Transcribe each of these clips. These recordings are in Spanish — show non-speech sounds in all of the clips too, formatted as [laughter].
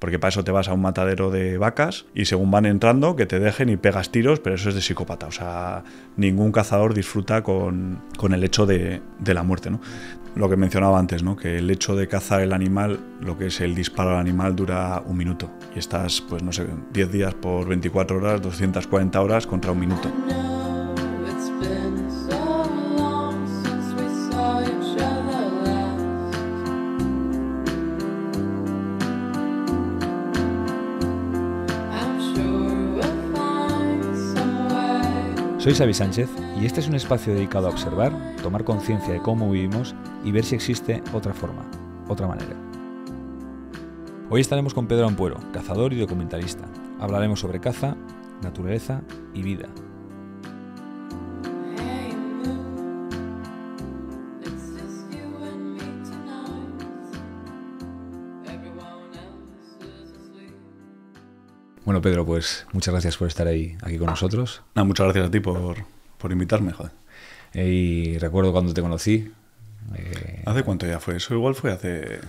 porque para eso te vas a un matadero de vacas y según van entrando que te dejen y pegas tiros, pero eso es de psicópata, o sea, ningún cazador disfruta con, el hecho de, la muerte, Lo que mencionaba antes, ¿no? Que el hecho de cazar el animal, lo que es el disparo al animal, dura un minuto y estás, pues no sé, 10 días por 24 horas, 240 horas contra un minuto. Soy Xavi Sánchez y este es un espacio dedicado a observar, tomar conciencia de cómo vivimos y ver si existe otra forma, otra manera. Hoy estaremos con Pedro Ampuero, cazador y documentalista. Hablaremos sobre caza, naturaleza y vida, Bueno, Pedro, pues muchas gracias por estar ahí aquí con nosotros. muchas gracias a ti por, invitarme, joder. Eh, y recuerdo cuando te conocí. Eh, ¿Hace cuánto ya fue? Eso igual fue hace.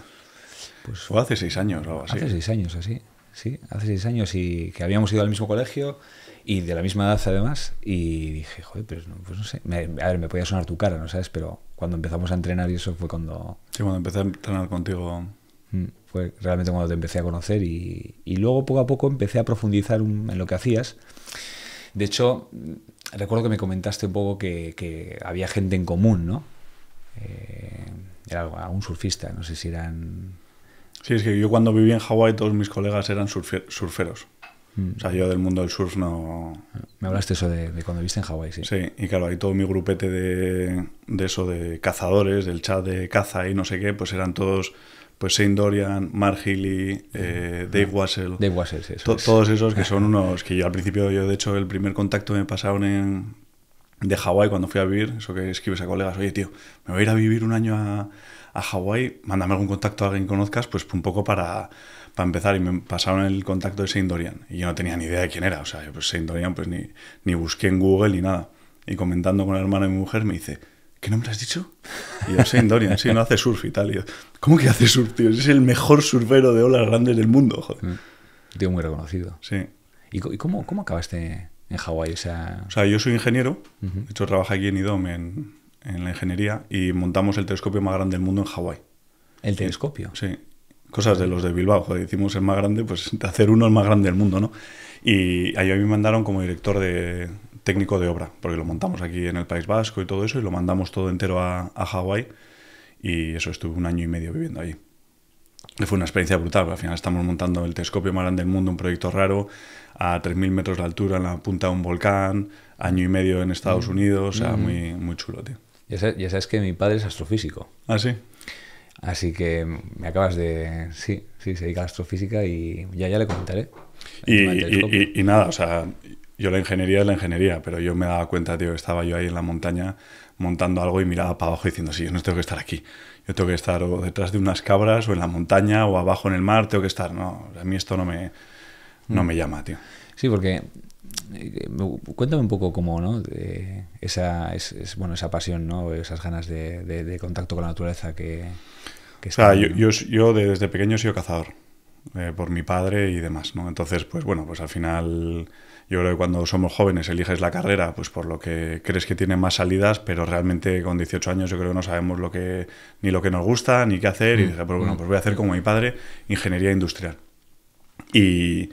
Pues, hace seis años o algo así. Hace seis años, así. Sí, hace seis años y que habíamos ido al mismo colegio y de la misma edad además. Y dije, joder, pues no, pues no sé. a ver, me podía sonar tu cara, ¿no sabes? Pero cuando empezamos a entrenar y eso fue cuando. Sí, cuando empecé a entrenar contigo Mm, fue realmente cuando te empecé a conocer y, luego poco a poco empecé a profundizar en lo que hacías. De hecho, mm, recuerdo que me comentaste un poco que, había gente en común, ¿no? Eh, era algún surfista, no sé si eran... Sí, es que yo cuando viví en Hawái todos mis colegas eran surferos. Mm. O sea, yo del mundo del surf no... Me hablaste eso de, cuando viste en Hawái, sí. Sí, y claro, ahí todo mi grupete de eso, de cazadores, del chat de caza y no sé qué, pues eran todos pues Saint Dorian, Mark Healy, eh, Dave Wassell. Dave Wassell, sí. Todos esos que son unos que yo al principio, yo de hecho, el primer contacto me pasaron en, de Hawái cuando fui a vivir. Eso que escribes a colegas, oye tío, me voy a ir a vivir un año a, a Hawái, mándame algún contacto a alguien que conozcas, pues un poco para, para empezar. Y me pasaron el contacto de Saint Dorian. Y yo no tenía ni idea de quién era. O sea, pues Saint Dorian, pues ni, ni busqué en Google ni nada. Y comentando con la hermana de mi mujer, me dice, ¿Qué nombre has dicho? Y yo, Saint Dorian, sí, no hace surf y tal. ¿cómo que hace surf, tío? Es el mejor surfero de olas grandes del mundo, joder. Mm. Tío muy reconocido. Sí. ¿Y, cómo, acabaste en Hawái? O sea... yo soy ingeniero. De hecho, trabajo aquí en IDOM, en, la ingeniería, y montamos el telescopio más grande del mundo en Hawái. ¿El telescopio? Sí. Cosas de los de Bilbao, joder, el más grande, pues hacer uno el más grande del mundo, ¿no? Y ahí a me mandaron como director de, técnico de obra, porque lo montamos aquí en el País Vasco y todo eso, y lo mandamos todo entero a, a Hawái, y eso, estuve un año y medio viviendo ahí. fue una experiencia brutal, al final estamos montando el telescopio más grande del mundo, un proyecto raro, a 3.000 metros de altura en la punta de un volcán, año y medio en Estados mm. Unidos, o sea, mm. muy, muy chulo, tío. Ya sabes, que mi padre es astrofísico. Ah, sí. Así que me acabas de. Sí, sí, se dedica a la astrofísica y ya, ya le comentaré. y, y, nada, o sea, yo la ingeniería es la ingeniería, pero yo me daba cuenta, tío, que estaba yo ahí en la montaña montando algo y miraba para abajo diciendo, sí, yo no tengo que estar aquí, yo tengo que estar o detrás de unas cabras o en la montaña o abajo en el mar, tengo que estar, no, a mí esto no me, no mm. me llama, tío. Sí, porque eh, cuéntame un poco cómo, ¿no? esa, es, bueno, esa pasión, ¿no? Esas ganas de, contacto con la naturaleza que... o sea, yo, yo, desde pequeño he sido cazador, eh, por mi padre y demás, ¿no? Entonces, pues bueno, pues al final yo creo que cuando somos jóvenes eliges la carrera pues por lo que crees que tiene más salidas, pero realmente con 18 años yo creo que no sabemos lo que, ni lo que nos gusta, ni qué hacer. Y mm, dije, pues bueno, mm. pues voy a hacer como mi padre, ingeniería industrial. Y,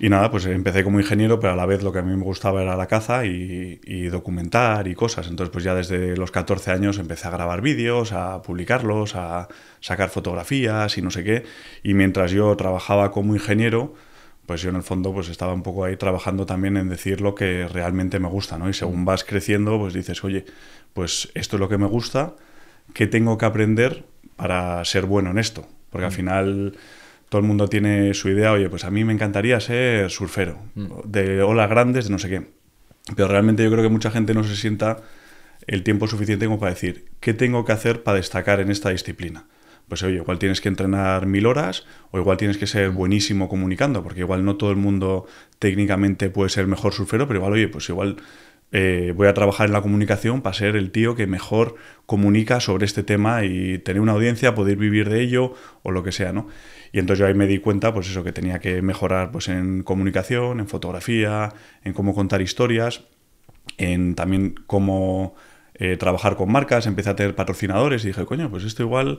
nada, pues empecé como ingeniero, pero a la vez lo que a mí me gustaba era la caza y, y documentar y cosas. Entonces, pues ya desde los 14 años empecé a grabar vídeos, a publicarlos, a sacar fotografías y no sé qué. Y mientras yo trabajaba como ingeniero, pues yo en el fondo pues estaba un poco ahí trabajando también en decir lo que realmente me gusta, ¿no? Y según mm. vas creciendo, pues dices, oye, pues esto es lo que me gusta, ¿qué tengo que aprender para ser bueno en esto? Porque al mm. final todo el mundo tiene su idea, oye, pues a mí me encantaría ser surfero, mm. de olas grandes, de no sé qué. Pero realmente yo creo que mucha gente no se sienta el tiempo suficiente como para decir, ¿qué tengo que hacer para destacar en esta disciplina? pues oye, igual tienes que entrenar mil horas o igual tienes que ser buenísimo comunicando, porque igual no todo el mundo técnicamente puede ser mejor surfero, pero igual, oye, pues igual eh, voy a trabajar en la comunicación para ser el tío que mejor comunica sobre este tema y tener una audiencia, poder vivir de ello o lo que sea, ¿no? Y entonces yo ahí me di cuenta, pues eso, que tenía que mejorar pues en comunicación, en fotografía, en cómo contar historias, en también cómo... Eh, trabajar con marcas, empecé a tener patrocinadores y dije, coño, pues esto igual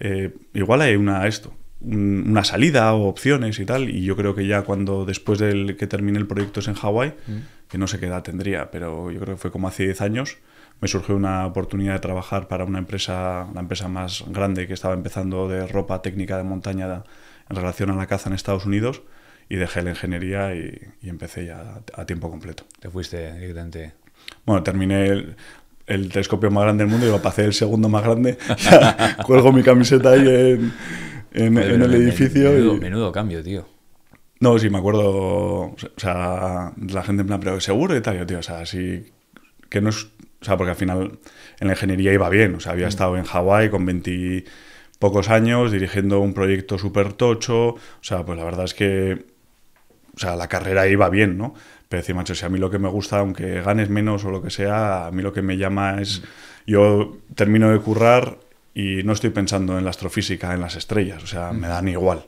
eh, igual hay una esto, una salida o opciones y tal. Y yo creo que ya cuando después del que termine el proyecto es en Hawái, mm. que no sé qué edad tendría, pero yo creo que fue como hace 10 años, me surgió una oportunidad de trabajar para una empresa, la empresa más grande que estaba empezando de ropa técnica de montaña en relación a la caza en Estados Unidos y dejé la ingeniería y, empecé ya a, tiempo completo. ¿Te fuiste directamente? Bueno, terminé, el telescopio más grande del mundo, iba para hacer el segundo más grande, [laughs] [laughs] cuelgo mi camiseta ahí en, en, el edificio. Menudo, menudo cambio, tío. No, sí, me acuerdo, o sea, la gente en plan, pero seguro y tal, tío, o sea, sí, que no es, o sea, porque al final en la ingeniería iba bien, o sea, había mm. estado en Hawái con 20 pocos años dirigiendo un proyecto súper tocho, o sea, pues la verdad es que, o sea, la carrera iba bien, ¿no? decir, macho, si a mí lo que me gusta, aunque ganes menos o lo que sea, a mí lo que me llama es. Mm. Yo termino de currar y no estoy pensando en la astrofísica, en las estrellas, o sea, mm. me dan igual.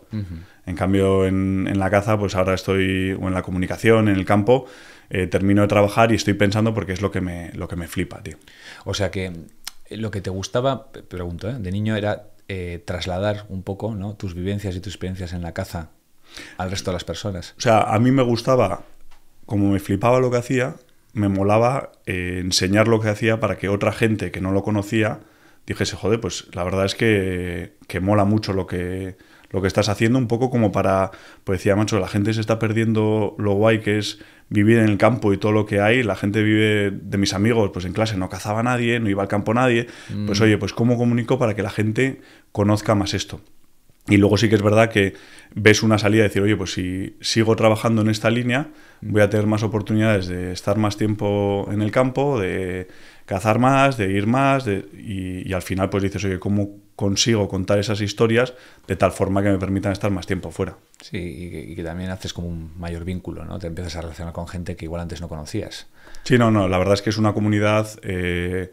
En cambio, en, la caza, pues ahora estoy, o en la comunicación, en el campo, eh, termino de trabajar y estoy pensando porque es lo que me, lo que me flipa, tío. O sea que eh, lo que te gustaba, pregunto, eh, de niño era trasladar un poco ¿no? tus vivencias y tus experiencias en la caza al resto de las personas. O sea, a mí me gustaba como me flipaba lo que hacía, me molaba eh, enseñar lo que hacía para que otra gente que no lo conocía dijese, joder, pues la verdad es que, que mola mucho lo que, lo que estás haciendo, un poco como para, pues decía Macho, la gente se está perdiendo lo guay que es vivir en el campo y todo lo que hay, la gente vive de mis amigos, pues en clase no cazaba nadie, no iba al campo nadie, pues mm. oye, pues cómo comunico para que la gente conozca más esto. Y luego sí que es verdad que ves una salida y decir, oye, pues si sigo trabajando en esta línea, voy a tener más oportunidades de estar más tiempo en el campo, de cazar más, de ir más, y, al final pues dices, oye, ¿cómo consigo contar esas historias de tal forma que me permitan estar más tiempo fuera? Sí, y que, también haces como un mayor vínculo, ¿no? Te empiezas a relacionar con gente que igual antes no conocías. Sí, no, no, la verdad es que es una comunidad... Eh,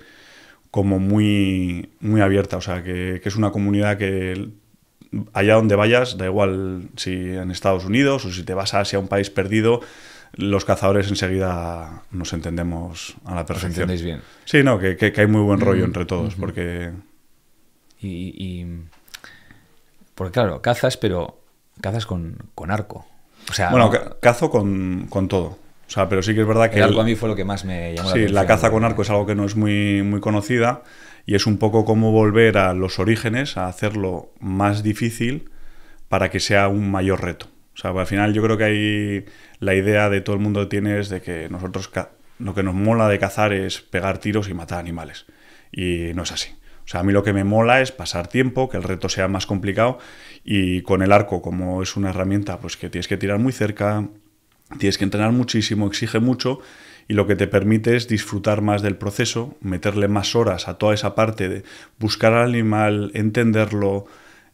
como muy, muy abierta, o sea, que es una comunidad que allá donde vayas, da igual si en Estados Unidos o si te vas hacia un país perdido, los cazadores enseguida nos entendemos a la perfección. bien. Sí, no, que, hay muy buen mm, rollo entre todos, porque... Y, Porque claro, cazas, pero cazas con, arco. O sea, bueno, cazo con, con todo. O sea, pero sí que es verdad que... El a mí fue lo que más me sí, la la caza con arco es algo que no es muy, muy conocida. Y es un poco como volver a los orígenes, a hacerlo más difícil para que sea un mayor reto. O sea, al final yo creo que hay la idea de todo el mundo tiene es de que nosotros lo que nos mola de cazar es pegar tiros y matar animales. Y no es así. O sea, a mí lo que me mola es pasar tiempo, que el reto sea más complicado y con el arco, como es una herramienta, pues que tienes que tirar muy cerca, tienes que entrenar muchísimo, exige mucho y lo que te permite es disfrutar más del proceso, meterle más horas a toda esa parte de buscar al animal, entenderlo,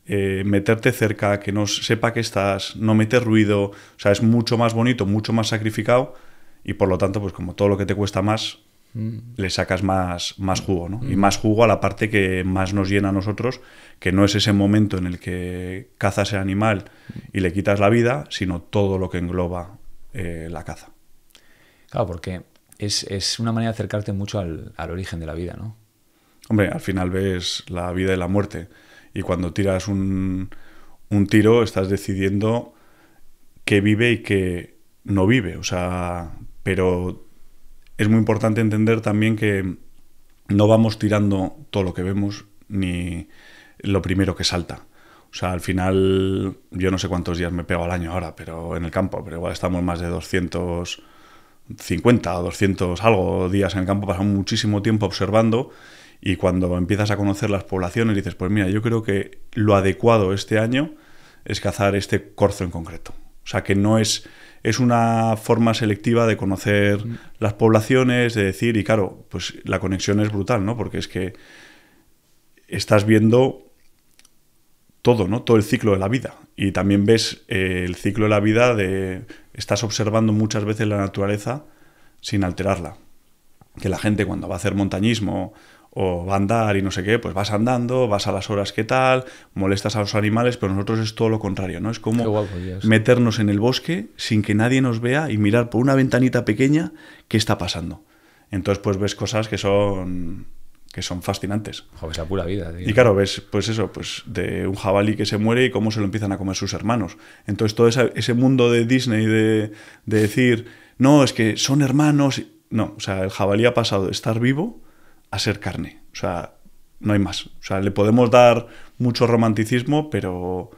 eh, meterte cerca, que no sepa que estás, no meter ruido, o sea, es mucho más bonito, mucho más sacrificado y por lo tanto, pues como todo lo que te cuesta más, mm. le sacas más, más jugo, ¿no? Y mm. más jugo a la parte que más nos llena a nosotros, que no es ese momento en el que cazas el animal y le quitas la vida, sino todo lo que engloba eh, la caza. Claro, porque es, una manera de acercarte mucho al, origen de la vida, ¿no? Hombre, al final ves la vida y la muerte. Y cuando tiras un, un tiro, estás decidiendo qué vive y qué no vive. O sea, pero es muy importante entender también que no vamos tirando todo lo que vemos ni lo primero que salta. O sea, al final, yo no sé cuántos días me pego al año ahora, pero en el campo, pero igual estamos más de 200 50 o 200 algo días en el campo, pasan muchísimo tiempo observando y cuando empiezas a conocer las poblaciones dices, pues mira, yo creo que lo adecuado este año es cazar este corzo en concreto. O sea, que no es, es una forma selectiva de conocer mm. las poblaciones, de decir, y claro, pues la conexión es brutal, ¿no? Porque es que estás viendo todo, ¿no? Todo el ciclo de la vida. Y también ves eh, el ciclo de la vida de... Estás observando muchas veces la naturaleza sin alterarla. Que la gente cuando va a hacer montañismo o va a andar y no sé qué, pues vas andando, vas a las horas que tal, molestas a los animales, pero nosotros es todo lo contrario, ¿no? Es como meternos en el bosque sin que nadie nos vea y mirar por una ventanita pequeña qué está pasando. Entonces pues ves cosas que son que son fascinantes. Joder, es la pura vida. Y claro, ves, pues eso, pues de un jabalí que se muere y cómo se lo empiezan a comer sus hermanos. Entonces todo ese, mundo de Disney de, decir, no, es que son hermanos. No, o sea, el jabalí ha pasado de estar vivo a ser carne. O sea, no hay más. O sea, le podemos dar mucho romanticismo, pero,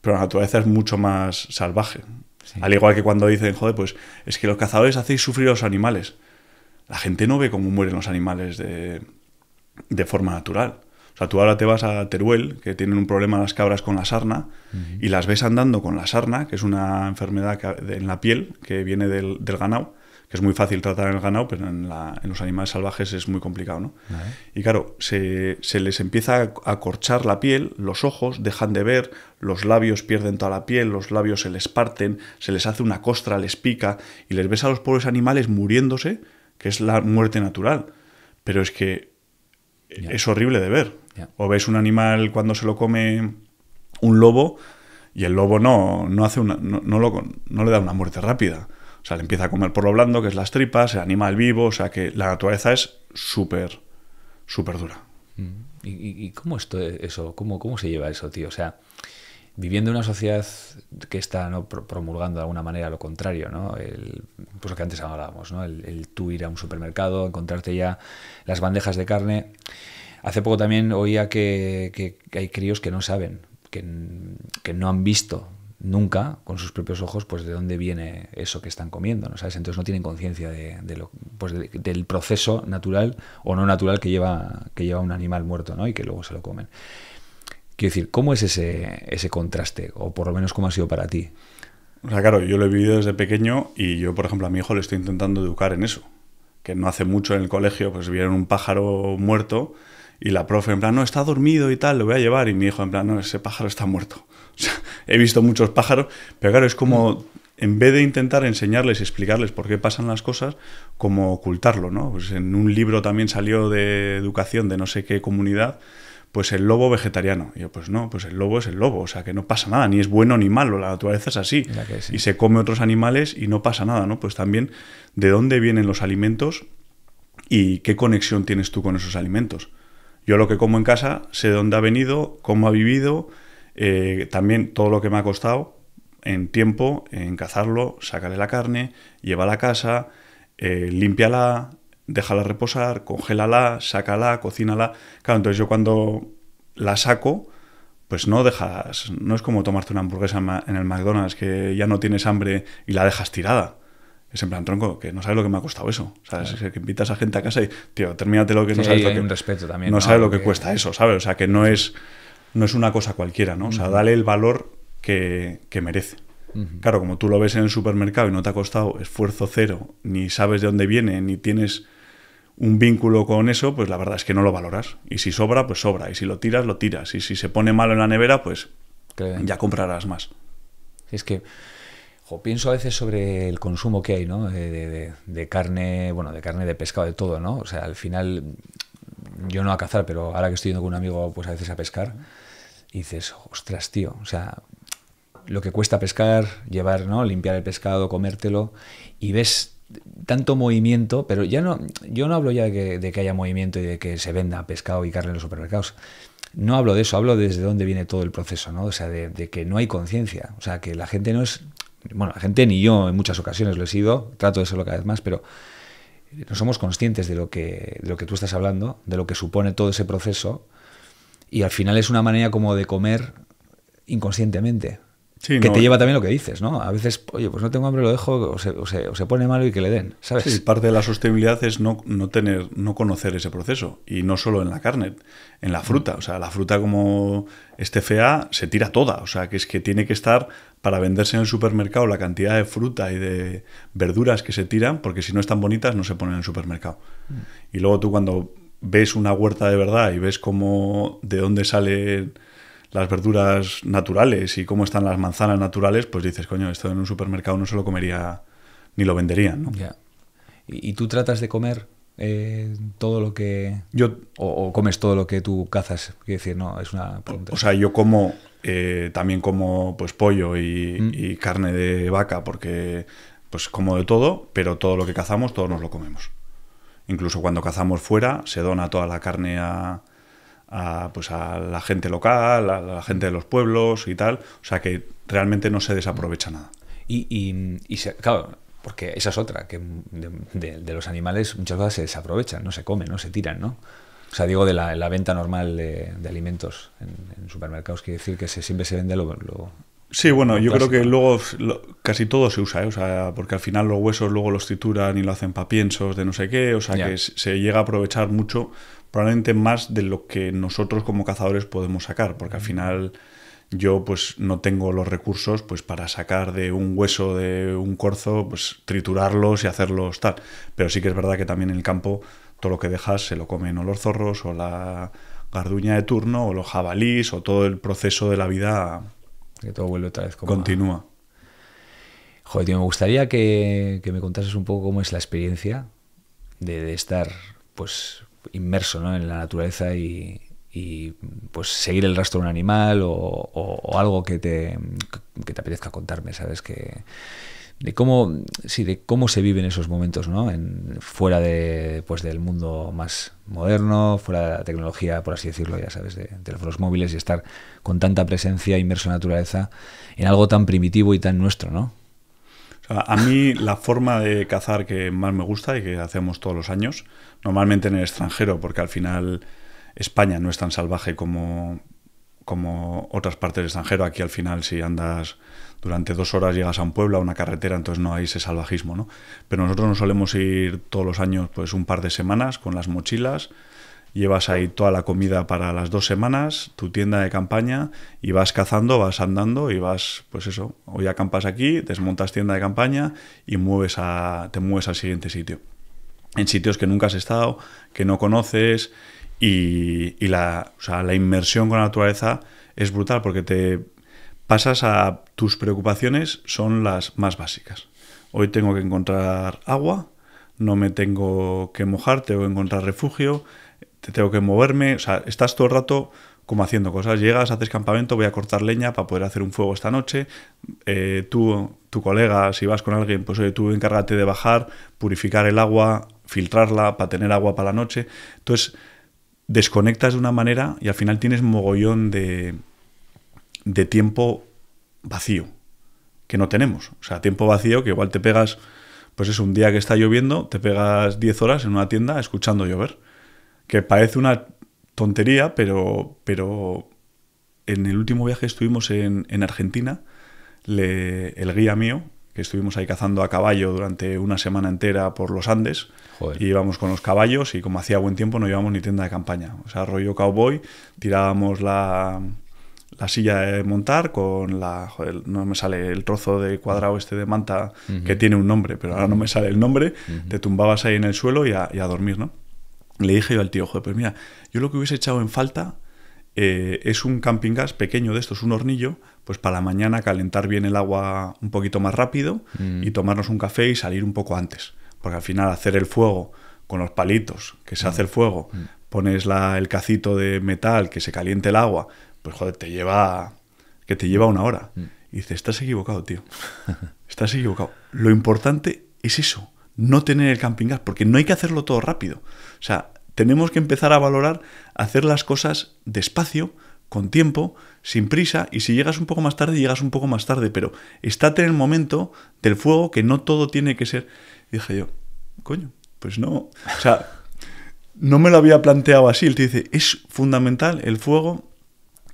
pero la naturaleza es mucho más salvaje. Al igual que cuando dicen, joder, pues es que los cazadores hacéis sufrir a los animales. La gente no ve cómo mueren los animales de, de forma natural. O sea, tú ahora te vas a Teruel, que tienen un problema las cabras con la sarna, y las ves andando con la sarna, que es una enfermedad que, en la piel que viene del, ganado, que es muy fácil tratar en el ganado, pero en, los animales salvajes es muy complicado, ¿no? Y claro, se, se, les empieza a corchar la piel, los ojos dejan de ver, los labios pierden toda la piel, los labios se les parten, se les hace una costra, les pica, y les ves a los pobres animales muriéndose, que es la muerte natural. Pero es que es horrible de ver. O ves un animal cuando se lo come un lobo y el lobo no, no, hace una, no, le da una muerte rápida. O sea, le empieza a comer por lo blando, que es las tripas, el animal vivo, o sea que la naturaleza es súper, súper dura. Mm. ¿Y, cómo esto, eso? ¿Cómo, ¿Cómo se lleva eso, tío? O sea, viviendo en una sociedad que está promulgando de alguna manera lo contrario, ¿no? El, pues lo que antes hablábamos, ¿no? El, tú ir a un supermercado, encontrarte ya las bandejas de carne. Hace poco también oía que, hay críos que no saben, que, no han visto nunca con sus propios ojos pues de dónde viene eso que están comiendo, ¿no sabes? Entonces no tienen conciencia de, pues, del proceso natural o no natural que lleva, que lleva un animal muerto, ¿no? Y que luego se lo comen. Quiero decir, ¿cómo es ese, ese contraste? O por lo menos, ¿cómo ha sido para ti? O sea, claro, yo lo he vivido desde pequeño y yo, por ejemplo, a mi hijo le estoy intentando educar en eso. Que no hace mucho en el colegio, pues vieron un pájaro muerto y la profe en plan, no, está dormido y tal, lo voy a llevar. Y mi hijo en plan, no, ese pájaro está muerto. [laughs] O sea, he visto muchos pájaros, pero claro, es como, en vez de intentar enseñarles y explicarles por qué pasan las cosas, como ocultarlo, ¿no? Pues en un libro también salió de educación de no sé qué comunidad pues el lobo vegetariano. Y yo, pues no, pues el lobo es el lobo, o sea que no pasa nada, ni es bueno ni malo, la naturaleza es así. Y se come otros animales y no pasa nada, ¿no? Pues también de dónde vienen los alimentos y qué conexión tienes tú con esos alimentos. Yo lo que como en casa, sé de dónde ha venido, cómo ha vivido, eh, también todo lo que me ha costado en tiempo, en cazarlo, sacarle la carne, llevarla a casa, eh, limpiala déjala reposar, congélala, sácala, cocínala. Claro, entonces yo cuando la saco, pues no dejas, no es como tomarte una hamburguesa en el McDonald's que ya no tienes hambre y la dejas tirada. Es en plan tronco, que no sabes lo que me ha costado eso. ¿sabes? Es que invitas a gente a casa y, tío, termínate lo que no sabes lo que. Un respeto también. No, sabes lo que, cuesta eso, ¿sabes? O sea, que no es, no es una cosa cualquiera, ¿no? O sea, dale el valor que, merece. Claro, como tú lo ves en el supermercado y no te ha costado esfuerzo cero, ni sabes de dónde viene, ni tienes un vínculo con eso, pues la verdad es que no lo valoras. Y si sobra, pues sobra. Y si lo tiras, lo tiras. Y si se pone malo en la nevera, pues ya comprarás más. Es que pienso a veces sobre el consumo que hay, ¿no? De, carne, bueno, de carne, de pescado, de todo, ¿no? O sea, al final, yo no a cazar, pero ahora que estoy yendo con un amigo, pues a veces a pescar, dices, ostras, tío, o sea, lo que cuesta pescar, llevar, ¿no? Limpiar el pescado, comértelo, y ves tanto movimiento, pero ya no, yo no hablo ya de que, haya movimiento y de que se venda pescado y carne en los supermercados. No hablo de eso, hablo desde dónde viene todo el proceso, ¿no? O sea, de, que no hay conciencia. O sea, que la gente no es. Bueno, la gente ni yo en muchas ocasiones lo he sido, trato de serlo cada vez más, pero no somos conscientes de lo que, de lo que tú estás hablando, de lo que supone todo ese proceso. Y al final es una manera como de comer inconscientemente que te eh. lleva también lo que dices, ¿no? A veces, oye, pues no tengo hambre, lo dejo, o se, pone malo y que le den, ¿sabes? Sí, parte de la sostenibilidad es no, tener, no conocer ese proceso, y no solo en la carne, en la fruta. Mm. O sea, la fruta como este fea, se tira toda. O sea, que es que tiene que estar para venderse en el supermercado la cantidad de fruta y de verduras que se tiran, porque si no están bonitas, no se ponen en el supermercado. Mm. Y luego tú cuando ves una huerta de verdad y ves cómo, de dónde sale las verduras naturales y cómo están las manzanas naturales, pues dices, coño, esto en un supermercado no se lo comería ni lo venderían, ¿no? ¿Y, tú tratas de comer eh, todo lo que... Yo... O, comes todo lo que tú cazas? Quiero decir, no, es una O, sea, yo como... Eh, también como pues pollo y, mm. y carne de vaca porque pues como de todo, pero todo lo que cazamos todos nos lo comemos. Incluso cuando cazamos fuera se dona toda la carne a, a, pues a la gente local, a la gente de los pueblos y tal. O sea que realmente no se desaprovecha nada. Y, claro, porque esa es otra, que de, los animales muchas veces se desaprovechan, no se comen, no se tiran, ¿no? O sea, digo de la, venta normal de, alimentos en, supermercados, quiere decir que siempre se vende lo, Sí, bueno, yo creo que luego casi todo se usa, ¿eh? o sea, porque al final los huesos luego los trituran y lo hacen para piensos de no sé qué, o sea, que se llega a aprovechar mucho probablemente más de lo que nosotros como cazadores podemos sacar, porque al final yo pues no tengo los recursos pues para sacar de un hueso de un corzo, pues triturarlos y hacerlos tal. Pero sí que es verdad que también en el campo todo lo que dejas se lo comen o los zorros o la garduña de turno o los jabalís o todo el proceso de la vida que todo vuelve otra vez continúa. Joder, me gustaría que, me contases un poco cómo es la experiencia de, de estar pues inmerso en la naturaleza y, pues seguir el rastro de un animal o, algo que te, te apetezca contarme, ¿sabes? Que, de cómo sí, de cómo se viven esos momentos ¿no? en, fuera de pues del mundo más moderno fuera de la tecnología por así decirlo ya sabes de, de teléfonos móviles y estar con tanta presencia inmerso en la naturaleza en algo tan primitivo y tan nuestro no a mí la forma de cazar que más me gusta y que hacemos todos los años, normalmente en el extranjero, porque al final España no es tan salvaje como, otras partes del extranjero. Aquí al final si andas durante dos horas llegas a un pueblo, a una carretera, entonces no hay ese salvajismo, ¿no? Pero nosotros nos solemos ir todos los años pues un par de semanas con las mochilas, llevas ahí toda la comida para las dos semanas, tu tienda de campaña, y vas cazando, vas andando y vas, pues eso, hoy acampas aquí, desmontas tienda de campaña y mueves a, te mueves al siguiente sitio. En sitios que nunca has estado, que no conoces, y, la, la inmersión con la naturaleza es brutal porque te pasas a tus preocupaciones son las más básicas. Hoy tengo que encontrar agua, no me tengo que mojar, tengo que encontrar refugio, te tengo que moverme, o sea, estás todo el rato como haciendo cosas. Llegas, haces campamento, voy a cortar leña para poder hacer un fuego esta noche. Eh, tú, tu colega, si vas con alguien, pues tú encárgate de bajar, purificar el agua, filtrarla para tener agua para la noche. Entonces, desconectas de una manera y al final tienes mogollón de, de tiempo vacío, que no tenemos. O sea, tiempo vacío que igual te pegas, pues es un día que está lloviendo, te pegas 10 horas en una tienda escuchando llover que parece una tontería, pero, pero en el último viaje estuvimos en, Argentina, el guía mío, que estuvimos ahí cazando a caballo durante una semana entera por los Andes. Y íbamos con los caballos y como hacía buen tiempo no llevábamos ni tienda de campaña. O sea, rollo cowboy, tirábamos la, silla de montar con la... no me sale el trozo de cuadrado este de manta que tiene un nombre, pero ahora no me sale el nombre. Te tumbabas ahí en el suelo y a dormir, ¿no? le dije yo al tío, joder, pues mira, yo lo que hubiese echado en falta eh, es un camping gas pequeño de estos, un hornillo, pues para la mañana calentar bien el agua un poquito más rápido y mm. tomarnos un café y salir un poco antes. Porque al final hacer el fuego con los palitos, que se mm. hace el fuego, mm. pones la, el cacito de metal, que se caliente el agua, pues joder, te lleva, que te lleva una hora. Y dices, estás equivocado, tío. Estás equivocado. Lo importante es eso no tener el camping gas, porque no hay que hacerlo todo rápido. O sea, tenemos que empezar a valorar hacer las cosas despacio, con tiempo, sin prisa, y si llegas un poco más tarde, llegas un poco más tarde, pero estate en el momento del fuego que no todo tiene que ser. dije yo, coño, pues no. O sea, [laughs] no me lo había planteado así. Él te dice, es fundamental el fuego.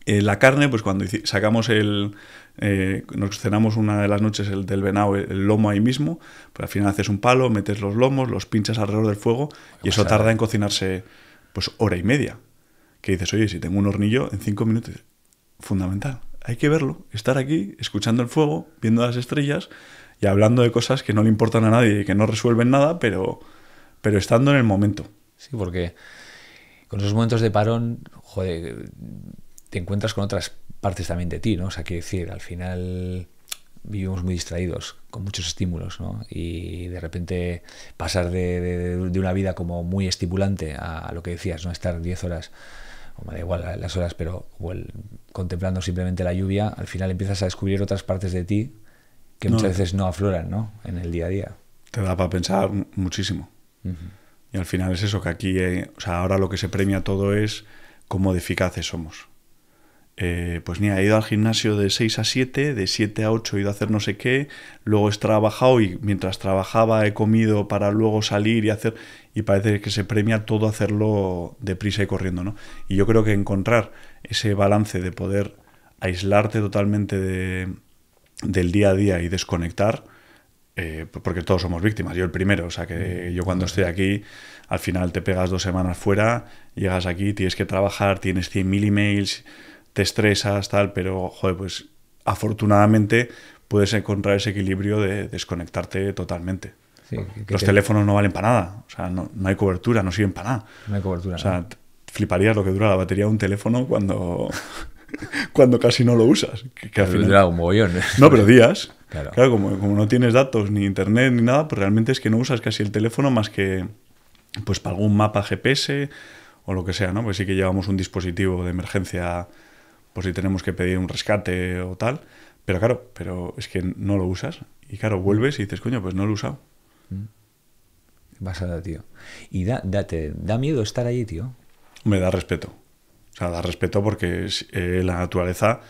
Eh, la carne, pues cuando sacamos el, eh, nos cenamos una de las noches el del venado, el lomo ahí mismo, pero al final haces un palo, metes los lomos, los pinchas alrededor del fuego y eso tarda en cocinarse pues hora y media. Que dices, oye, si tengo un hornillo, en cinco minutos, fundamental. Hay que verlo, estar aquí, escuchando el fuego, viendo las estrellas y hablando de cosas que no le importan a nadie y que no resuelven nada, pero, pero estando en el momento. Sí, porque con esos momentos de parón, joder, te encuentras con otras partes también de ti, ¿no? O sea, quiero decir, al final vivimos muy distraídos, con muchos estímulos, ¿no? Y de repente pasar de, una vida como muy estimulante a, lo que decías, ¿no? Estar 10 horas, o me da igual las horas, pero contemplando simplemente la lluvia, al final empiezas a descubrir otras partes de ti que muchas veces no afloran, ¿no? En el día a día. Te da para pensar muchísimo. Y al final es eso, que aquí, eh, o sea, ahora lo que se premia todo es cómo eficaces somos. Eh, pues ni he ido al gimnasio de 6 a 7, de 7 a 8 he ido a hacer no sé qué, luego he trabajado y mientras trabajaba he comido para luego salir y hacer, y parece que se premia todo hacerlo deprisa y corriendo, ¿no? Y yo creo que encontrar ese balance de poder aislarte totalmente de, del día a día y desconectar, eh, porque todos somos víctimas, yo el primero, o sea que mm. yo cuando estoy aquí, al final te pegas dos semanas fuera, llegas aquí, tienes que trabajar, tienes 100.000 emails, te estresas, tal, pero, joder, pues afortunadamente puedes encontrar ese equilibrio de desconectarte totalmente. Los teléfonos no valen para nada, o sea, no, hay cobertura, no sirven para nada. No hay cobertura. O sea, fliparías lo que dura la batería de un teléfono cuando, [laughs] cuando casi no lo usas. Que, un mogollón. ¿eh? No, pero días. claro como, como, no tienes datos, ni internet, ni nada, pues realmente es que no usas casi el teléfono más que pues para algún mapa GPS o lo que sea, ¿no? Pues sí que llevamos un dispositivo de emergencia por si tenemos que pedir un rescate o tal. Pero claro, pero es que no lo usas. Y claro, vuelves y dices, coño, pues no lo he usado. Basada, mm. tío. Y da, date, da miedo estar allí, tío. Me da respeto. O sea, da respeto porque eh, la naturaleza,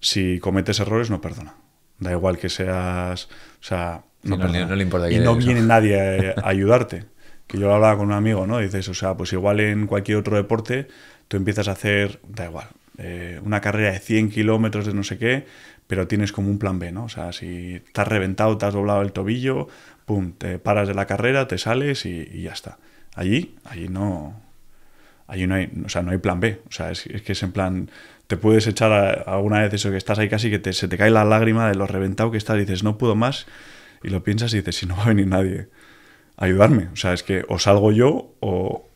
si cometes errores, no perdona. Da igual que seas. O sea, no, le, importa Y no viene nadie a, [laughs] ayudarte. que yo lo hablaba con un amigo, ¿no? Dices, o sea, pues igual en cualquier otro deporte, tú empiezas a hacer. Da igual, eh, una carrera de 100 kilómetros de no sé qué, pero tienes como un plan B, ¿no? O sea, si estás reventado, te has doblado el tobillo, pum, te paras de la carrera, te sales y, ya está. Allí, allí no, allí no hay, o sea, no hay plan B. O sea, es, que es en plan, te puedes echar alguna vez eso que estás ahí casi que se te cae la lágrima de lo reventado que estás dices, no puedo más. Y lo piensas y dices, si no va a venir nadie a ayudarme. O sea, es que o salgo yo o,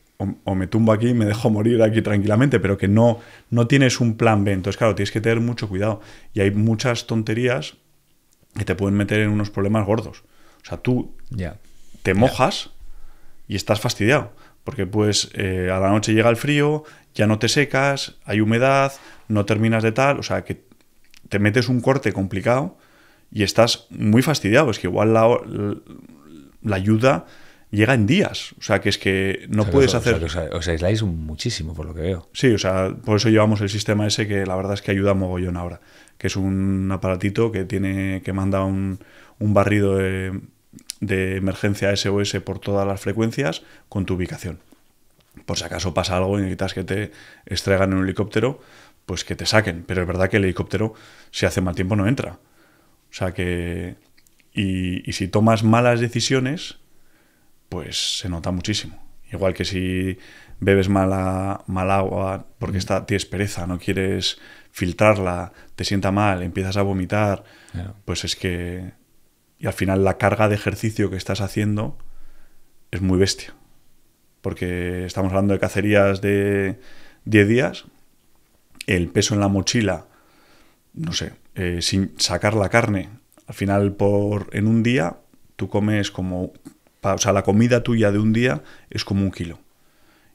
o, me tumbo aquí, y me dejo morir aquí tranquilamente, pero que no, no tienes un plan B. Entonces, claro, tienes que tener mucho cuidado. Y hay muchas tonterías que te pueden meter en unos problemas gordos. O sea, tú ya te mojas y estás fastidiado. Porque pues eh, a la noche llega el frío, ya no te secas, hay humedad, no terminas de tal. O sea, que te metes un corte complicado y estás muy fastidiado. Es que igual la, la ayuda llega en días. O sea, que es que no puedes hacer. O sea, os, aisláis muchísimo, por lo que veo. Sí, o sea, por eso llevamos el sistema ese que la verdad es que ayuda mogollón ahora. Que es un aparatito que tiene que manda un, un barrido de, de emergencia SOS por todas las frecuencias con tu ubicación. Por si acaso pasa algo y necesitas que te estregan en un helicóptero, pues que te saquen. Pero es verdad que el helicóptero, si hace mal tiempo, no entra. O sea que. y si tomas malas decisiones, pues se nota muchísimo. Igual que si bebes mala, mal agua porque mm. está, tienes pereza, no quieres filtrarla, te sienta mal, empiezas a vomitar, pues es que... Y al final la carga de ejercicio que estás haciendo es muy bestia. Porque estamos hablando de cacerías de 10 días, el peso en la mochila, no sé, eh, sin sacar la carne, al final por en un día tú comes como o sea, la comida tuya de un día es como un kilo.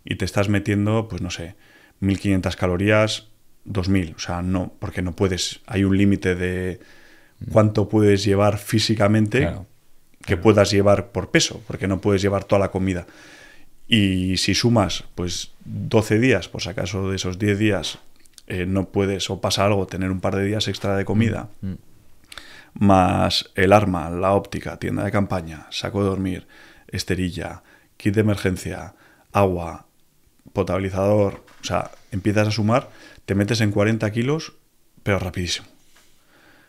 Y te estás metiendo, pues no sé, 1500 calorías, 2000. O sea, no, porque no puedes. Hay un límite de cuánto puedes llevar físicamente que puedas llevar por peso, porque no puedes llevar toda la comida. Y si sumas, pues 12 días, pues acaso de esos 10 días eh, no puedes o pasa algo, tener un par de días extra de comida. Mm, mm más el arma, la óptica, tienda de campaña, saco de dormir, esterilla, kit de emergencia, agua, potabilizador, o sea, empiezas a sumar, te metes en 40 kilos, pero rapidísimo.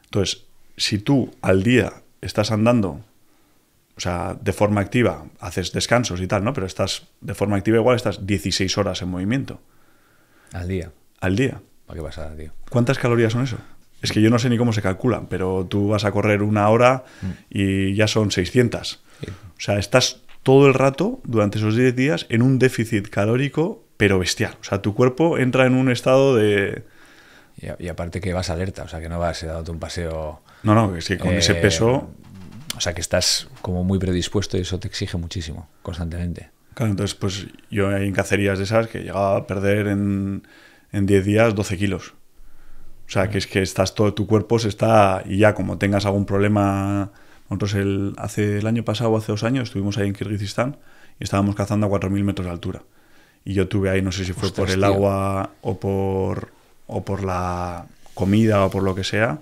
Entonces, si tú al día estás andando, o sea, de forma activa, haces descansos y tal, ¿no? Pero estás de forma activa igual, estás 16 horas en movimiento. Al día. Al día. qué pasa, tío? ¿Cuántas calorías son eso? es que yo no sé ni cómo se calculan, pero tú vas a correr una hora mm. y ya son 600. O sea, estás todo el rato, durante esos 10 días, en un déficit calórico, pero bestial. O sea, tu cuerpo entra en un estado de... Y, aparte que vas alerta, o sea, que no vas a eh, dado un paseo... No, no, es que con ese eh, peso... O sea, que estás como muy predispuesto y eso te exige muchísimo, constantemente. Claro, entonces, pues yo en cacerías de esas que llegaba a perder en, en 10 días 12 kilos. O sea, que es que estás todo tu cuerpo se está y ya como tengas algún problema, nosotros el, hace el año pasado, hace dos años, estuvimos ahí en Kirguistán y estábamos cazando a 4.000 metros de altura. Y yo tuve ahí, no sé si fue por el agua o por, o por la comida o por lo que sea,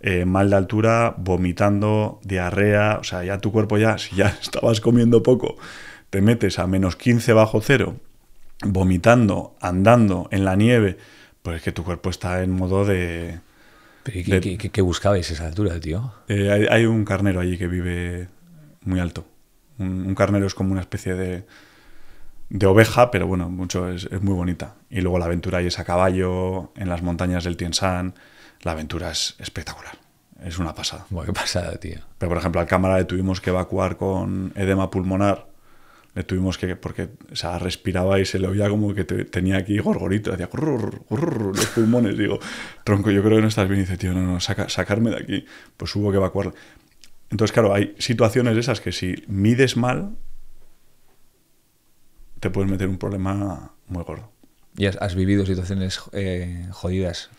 eh, mal de altura, vomitando, diarrea, o sea, ya tu cuerpo ya, si ya [laughs] estabas comiendo poco, te metes a menos 15 bajo cero, vomitando, andando en la nieve, pues es que tu cuerpo está en modo de... qué, esa altura, tío? Eh, hay, un carnero allí que vive muy alto. Un, carnero es como una especie de, de oveja, pero bueno, mucho es, muy bonita. Y luego la aventura ahí es a caballo, en las montañas del Tien La aventura es espectacular. Es una pasada. Bueno, qué pasada, tío. Pero por ejemplo, al cámara le tuvimos que evacuar con edema pulmonar le tuvimos que, porque o sea, respiraba y se le oía como que te, tenía aquí gorgorito, hacía los pulmones, digo, tronco, yo creo que no estás bien, y dice, tío, no, no, saca, sacarme de aquí, pues hubo que evacuar. Entonces, claro, hay situaciones esas que si mides mal, te puedes meter un problema muy gordo. ¿Y has, vivido situaciones eh, jodidas?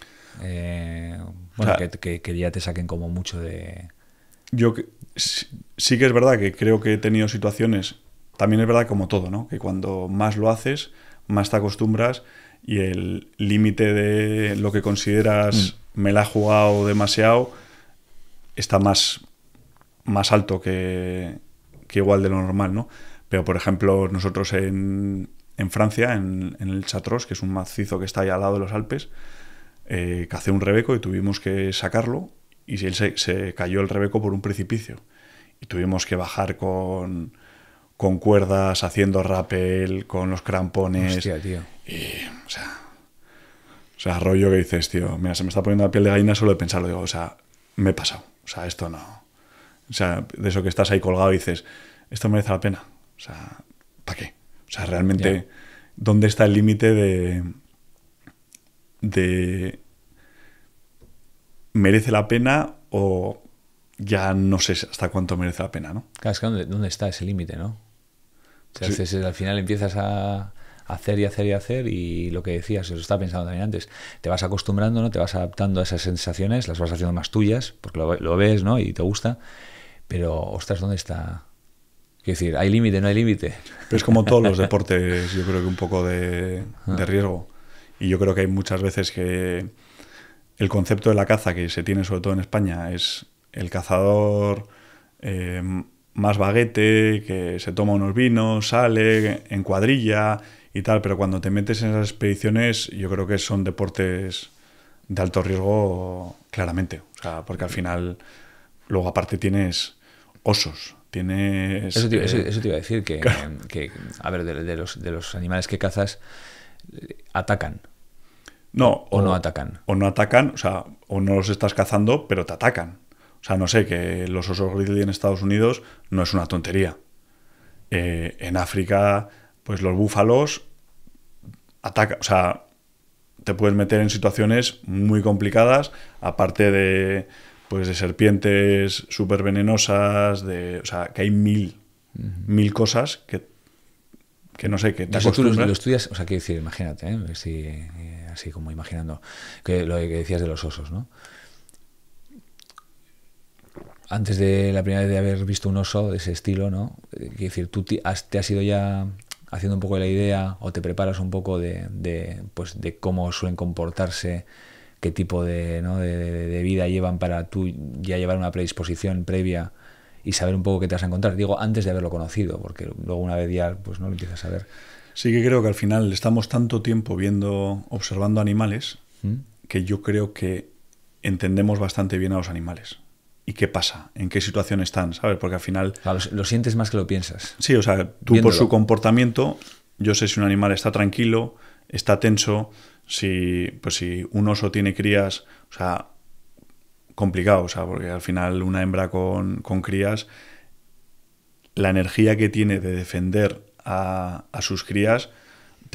Eh, bueno, que, ya te saquen como mucho de... Yo sí que es verdad que creo que he tenido situaciones también es verdad como todo, ¿no? Que cuando más lo haces, más te acostumbras y el límite de lo que consideras mm. me la ha jugado demasiado está más, más alto que, igual de lo normal, ¿no? Pero, por ejemplo, nosotros en, Francia, en, el Chatros, que es un macizo que está ahí al lado de los Alpes, que eh, cacé un rebeco y tuvimos que sacarlo y él se, se cayó el rebeco por un precipicio. Y tuvimos que bajar con con cuerdas, haciendo rappel, con los crampones. Hostia, tío. Y, o sea, o sea, rollo que dices, tío, mira, se me está poniendo la piel de gallina solo de pensarlo. Digo, o sea, me he pasado. O sea, esto no. O sea, de eso que estás ahí colgado y dices, esto merece la pena. O sea, ¿para qué? O sea, realmente, ¿dónde está el límite de. de. merece la pena o ya no sé hasta cuánto merece la pena, ¿no? Claro, es que dónde está ese límite, no? Entonces, al final empiezas a hacer y hacer y hacer y lo que decías, eso estaba pensando también antes, te vas acostumbrando, ¿no? Te vas adaptando a esas sensaciones, las vas haciendo más tuyas, porque lo, ves, ¿no? Y te gusta, pero ostras, ¿dónde está? Quiero decir, hay límite, no hay límite. Pero es como todos los [laughs] deportes, yo creo que un poco ah. de, riesgo. Y yo creo que hay muchas veces que el concepto de la caza que se tiene sobre todo en España es el cazador eh, más baguete, que se toma unos vinos, sale en cuadrilla y tal, pero cuando te metes en esas expediciones yo creo que son deportes de alto riesgo claramente, o sea, porque al final luego aparte tienes osos, tienes... Eso te, iba eh, a decir, que, a ver, de, los, de los animales que cazas, atacan. No, o, no atacan. O no atacan, o sea, o no los estás cazando, pero te atacan. O sea, no sé, que los osos grizzly en Estados Unidos no es una tontería. Eh, en África, pues los búfalos atacan, o sea, te puedes meter en situaciones muy complicadas, aparte de, pues, de serpientes súper venenosas, de, o sea, que hay mil, cosas que, no sé, que te estudias, o sea, quiero decir, imagínate, ¿eh? Eh, así como imaginando, que lo que decías de los osos, ¿no? antes de la primera vez de haber visto un oso de ese estilo, ¿no? Eh, quiero decir, tú te has, ido ya haciendo un poco la idea o te preparas un poco de, pues, de cómo suelen comportarse, qué tipo de, ¿no? de, vida llevan para tú ya llevar una predisposición previa y saber un poco qué te vas a encontrar. Digo, antes de haberlo conocido, porque luego una vez ya pues, no lo empiezas a ver. Sí que creo que al final estamos tanto tiempo viendo, observando animales, ¿Mm? que yo creo que entendemos bastante bien a los animales. ¿Y qué pasa? ¿En qué situación están? ¿Sabes? Porque al final... lo, sientes más que lo piensas. Sí, o sea, tú por su comportamiento, yo sé si un animal está tranquilo, está tenso, si, pues si un oso tiene crías, o sea, complicado, o sea, porque al final una hembra con, crías, la energía que tiene de defender a, a sus crías,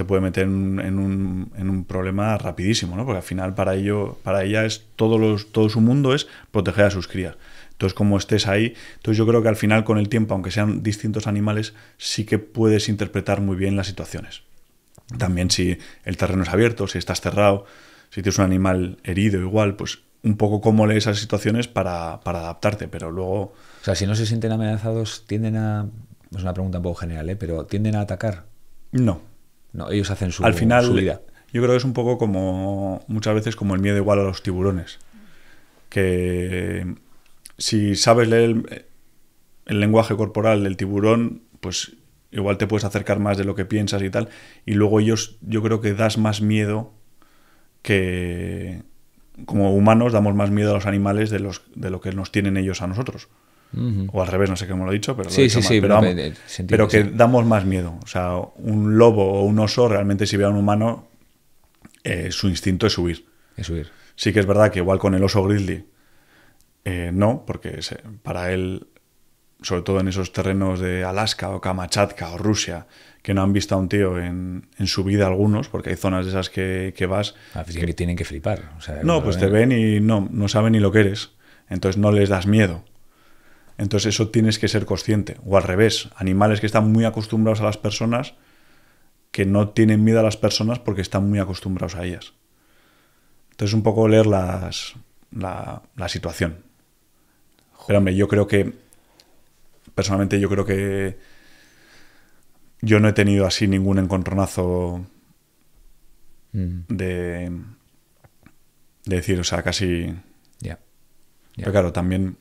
te puede meter en, un, problema rapidísimo, ¿no? Porque al final para ello, para ella es todo, los, todo su mundo es proteger a sus crías. Entonces, como estés ahí, entonces yo creo que al final con el tiempo, aunque sean distintos animales, sí que puedes interpretar muy bien las situaciones. También si el terreno es abierto, si estás cerrado, si tienes un animal herido igual, pues un poco cómo lees esas situaciones para, para adaptarte, pero luego... O sea, si no se sienten amenazados, tienden a... Es una pregunta un poco general, ¿eh? Pero ¿tienden a atacar? No, no, ellos hacen su, Al final, vida. Yo creo que es un poco como muchas veces como el miedo igual a los tiburones. Que si sabes leer el, el lenguaje corporal del tiburón, pues igual te puedes acercar más de lo que piensas y tal. Y luego ellos, yo creo que das más miedo que como humanos damos más miedo a los animales de, los, de lo que nos tienen ellos a nosotros. O al revés, no sé cómo lo he dicho, pero, pero, que damos más miedo. O sea, un lobo o un oso realmente si ve a un humano, eh, su instinto es huir. Es huir. Sí que es verdad que igual con el oso grizzly, eh, no, porque para él, sobre todo en esos terrenos de Alaska o Kamachatka o Rusia, que no han visto a un tío en, su vida algunos, porque hay zonas de esas que, vas... que, tienen que flipar. no, pues te ven y no, no saben ni lo que eres. Entonces no les das miedo. Entonces eso tienes que ser consciente. O al revés, animales que están muy acostumbrados a las personas, que no tienen miedo a las personas porque están muy acostumbrados a ellas. Entonces un poco leer las, la, situación. Pero hombre, yo creo que, personalmente yo creo que yo no he tenido así ningún encontronazo mm. de, de decir, o sea, casi... ya Pero claro, también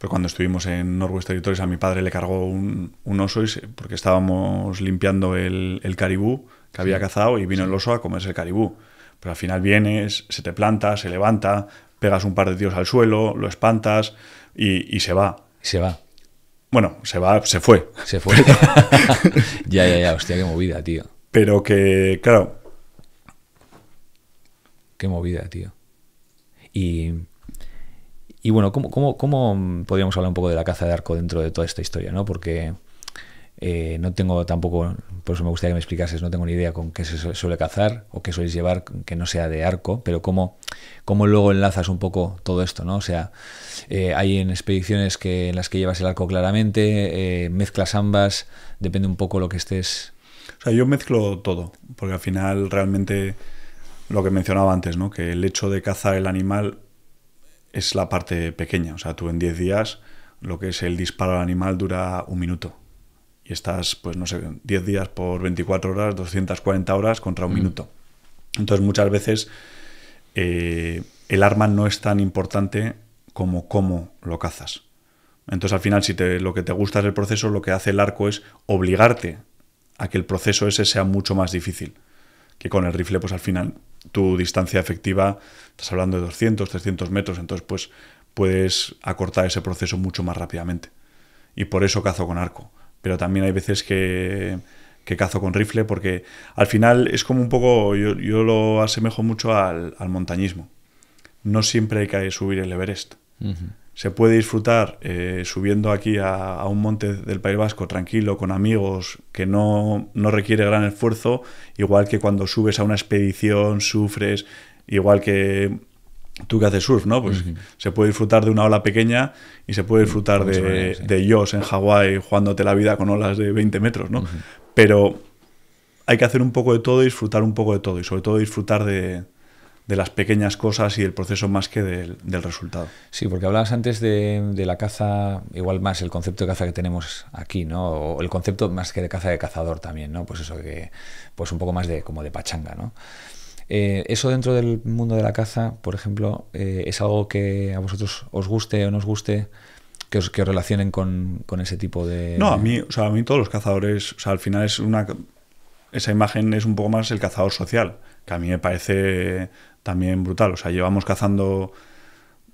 pero cuando estuvimos en Norwest Territories, a mi padre le cargó un, oso porque estábamos limpiando el, caribú que había cazado y vino el oso a comerse el caribú. Pero al final vienes, se te planta, se levanta, pegas un par de tíos al suelo, lo espantas y, se va. Se va. Bueno, se va, se fue. Se fue. [laughs] ya, ya, ya, hostia, qué movida, tío. Pero que, claro. Qué movida, tío. Y y bueno, ¿cómo, cómo, mm, podríamos hablar un poco de la caza de arco dentro de toda esta historia? ¿no? Porque eh, no tengo tampoco, por eso me gustaría que me explicases, no tengo ni idea con qué se suele cazar o qué sueles llevar que no sea de arco, pero cómo, cómo luego enlazas un poco todo esto, ¿no? O sea, eh, hay en expediciones que, en las que llevas el arco claramente, eh, mezclas ambas, depende un poco lo que estés. O sea, yo mezclo todo, porque al final realmente lo que mencionaba antes, ¿no? Que el hecho de cazar el animal es la parte pequeña. O sea, tú en 10 días lo que es el disparo al animal dura un minuto. Y estás, pues no sé, 10 días por 24 horas, 240 horas contra un mm. minuto. Entonces muchas veces eh, el arma no es tan importante como cómo lo cazas. Entonces al final si lo que te gusta es el proceso, lo que hace el arco es obligarte a que el proceso ese sea mucho más difícil. Que con el rifle pues al final tu distancia efectiva Estás hablando de 200, 300 metros, entonces pues puedes acortar ese proceso mucho más rápidamente. Y por eso cazo con arco. Pero también hay veces que, cazo con rifle porque al final es como un poco, yo, lo asemejo mucho al, montañismo. No siempre hay que subir el Everest. Se puede disfrutar eh, subiendo aquí a, un monte del País Vasco tranquilo, con amigos, que no, no requiere gran esfuerzo, igual que cuando subes a una expedición, sufres, Igual que tú que haces surf, ¿no? Pues se puede disfrutar de una ola pequeña y se puede mm, disfrutar de, en Hawái jugándote la vida con olas de 20 metros, ¿no? Pero hay que hacer un poco de todo, y disfrutar un poco de todo y sobre todo disfrutar de, las pequeñas cosas y el proceso más que del, resultado. Sí, porque hablabas antes de, de, la caza, igual más el concepto de caza que tenemos aquí, ¿no? O el concepto más que de caza de cazador también, ¿no? Pues eso que, pues un poco más de como de pachanga, ¿no? Eh, eso dentro del mundo de la caza, por ejemplo, eh, es algo que a vosotros os guste o no os guste, que os, que relacionen con, ese tipo de... No, a mí, o sea, a mí todos los cazadores, o sea, al final es una... Esa imagen es un poco más el cazador social, que a mí me parece también brutal. O sea, llevamos cazando...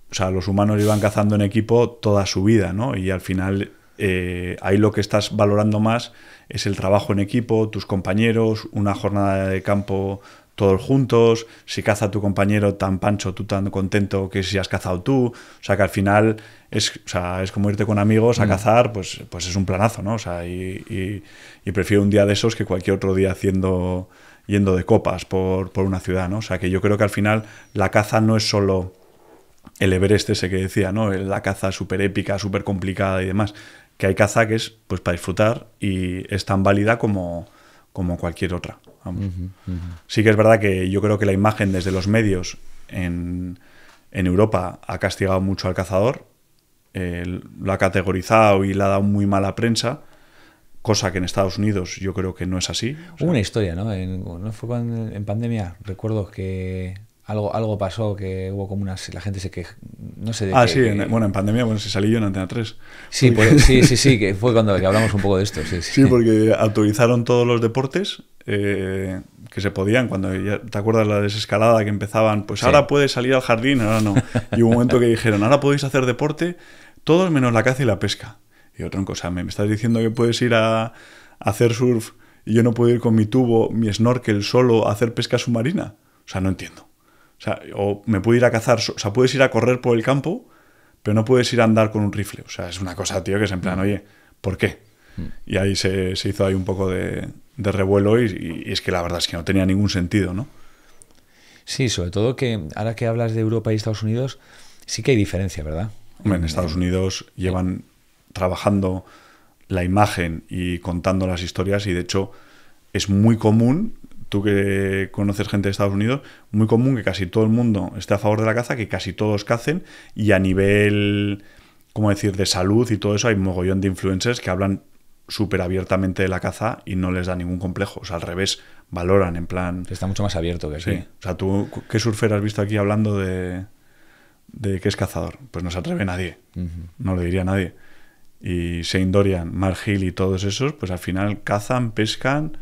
O sea, los humanos iban cazando en equipo toda su vida, ¿no? Y al final eh, ahí lo que estás valorando más es el trabajo en equipo, tus compañeros, una jornada de campo todos juntos, si caza tu compañero tan pancho, tú tan contento que si has cazado tú, o sea que al final es, como irte con amigos a mm. cazar, pues, pues es un planazo, ¿no? O sea, y, prefiero un día de esos que cualquier otro día haciendo, yendo de copas por, una ciudad, ¿no? O sea que yo creo que al final la caza no es solo el Everest ese que decía, ¿no? La caza súper épica, súper complicada y demás, que hay caza que es pues para disfrutar y es tan válida como, como cualquier otra. Sí que es verdad que yo creo que la imagen desde los medios en, Europa ha castigado mucho al cazador, lo ha categorizado y le ha dado muy mala prensa, cosa que en Estados Unidos yo creo que no es así. Hubo una historia, ¿no? ¿no? Fue en pandemia, recuerdo que algo, algo pasó que hubo como unas. La gente se que No sé de Ah, sí, bueno, en pandemia, bueno, se salió yo en Antena 3. Sí, pues, sí, sí, sí, que [laughs] fue cuando hablamos un poco de esto. Sí, porque autorizaron todos los deportes eh, que se podían. Cuando ya, ¿Te acuerdas la desescalada que empezaban? Pues ahora puedes salir al jardín, ahora no. Y hubo un momento que dijeron, ahora podéis hacer deporte, todos menos la caza y la pesca. Y otra cosa me estás diciendo que puedes ir a, a hacer surf y yo no puedo ir con mi tubo, mi snorkel solo a hacer pesca submarina. O sea, no entiendo. O sea, o me puedo ir a cazar, o sea, puedes ir a correr por el campo, pero no puedes ir a andar con un rifle. O sea, es una cosa, tío, que es en plan, mm. oye, ¿por qué? Mm. Y ahí se, hizo ahí un poco de, revuelo y, y, es que la verdad es que no tenía ningún sentido, ¿no? Sí, sobre todo que ahora que hablas de Europa y Estados Unidos, sí que hay diferencia, ¿verdad? en Estados Unidos llevan trabajando la imagen y contando las historias y de hecho es muy común tú que conoces gente de Estados Unidos, muy común que casi todo el mundo esté a favor de la caza, que casi todos cacen y a nivel, ¿cómo decir?, de salud y todo eso, hay un mogollón de influencers que hablan súper abiertamente de la caza y no les da ningún complejo. O sea, al revés, valoran en plan... Está mucho más abierto que sí. O sea, ¿tú qué surfer has visto aquí hablando de, de que es cazador? Pues no se atreve nadie. No lo diría nadie. Y Shane Dorian, Mark Hill y todos esos, pues al final cazan, pescan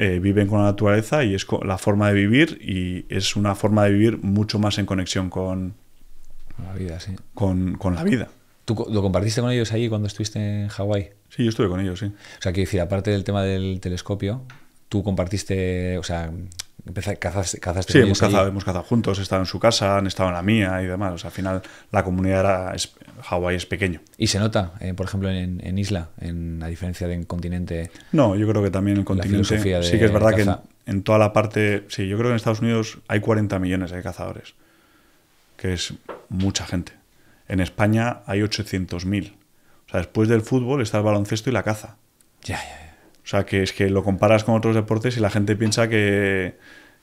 eh, viven con la naturaleza y es la forma de vivir y es una forma de vivir mucho más en conexión con la vida. Sí. Con, la vida. ¿Tú lo compartiste con ellos ahí cuando estuviste en Hawái? Sí, yo estuve con ellos, sí. O sea, quiero decir, aparte del tema del telescopio, tú compartiste, o sea, sí, hemos cazado, hemos cazado juntos, he estado en su casa, han estado en la mía y demás. O sea, al final la comunidad era, Hawái es pequeño. ¿Y se nota, eh, por ejemplo, en, isla, en, a diferencia de continente? No, yo creo que también el continente. sí que es verdad que en, toda la parte. Sí, yo creo que en Estados Unidos hay 40 millones de cazadores, que es mucha gente. En España hay 800.000. O sea, después del fútbol está el baloncesto y la caza. Ya, ya, ya. O sea, que es que lo comparas con otros deportes y la gente piensa que,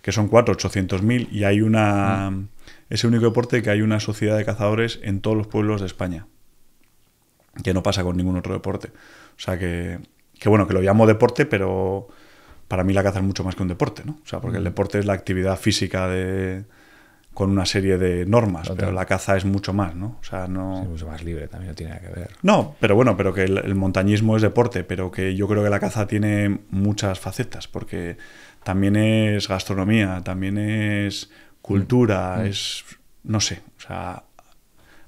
son cuatro, ochocientos mil y hay una... ese mm. Es el único deporte que hay una sociedad de cazadores en todos los pueblos de España. Que no pasa con ningún otro deporte. O sea, que, que bueno, que lo llamo deporte, pero para mí la caza es mucho más que un deporte, ¿no? O sea, porque el mm. deporte es la actividad física de, con una serie de normas, pero la caza es mucho más, ¿no? O sea, no... Es mucho más libre también, no tiene que ver. No, pero bueno, pero que el, montañismo es deporte, pero que yo creo que la caza tiene muchas facetas, porque también es gastronomía, también es cultura, mm. es... no sé, o sea...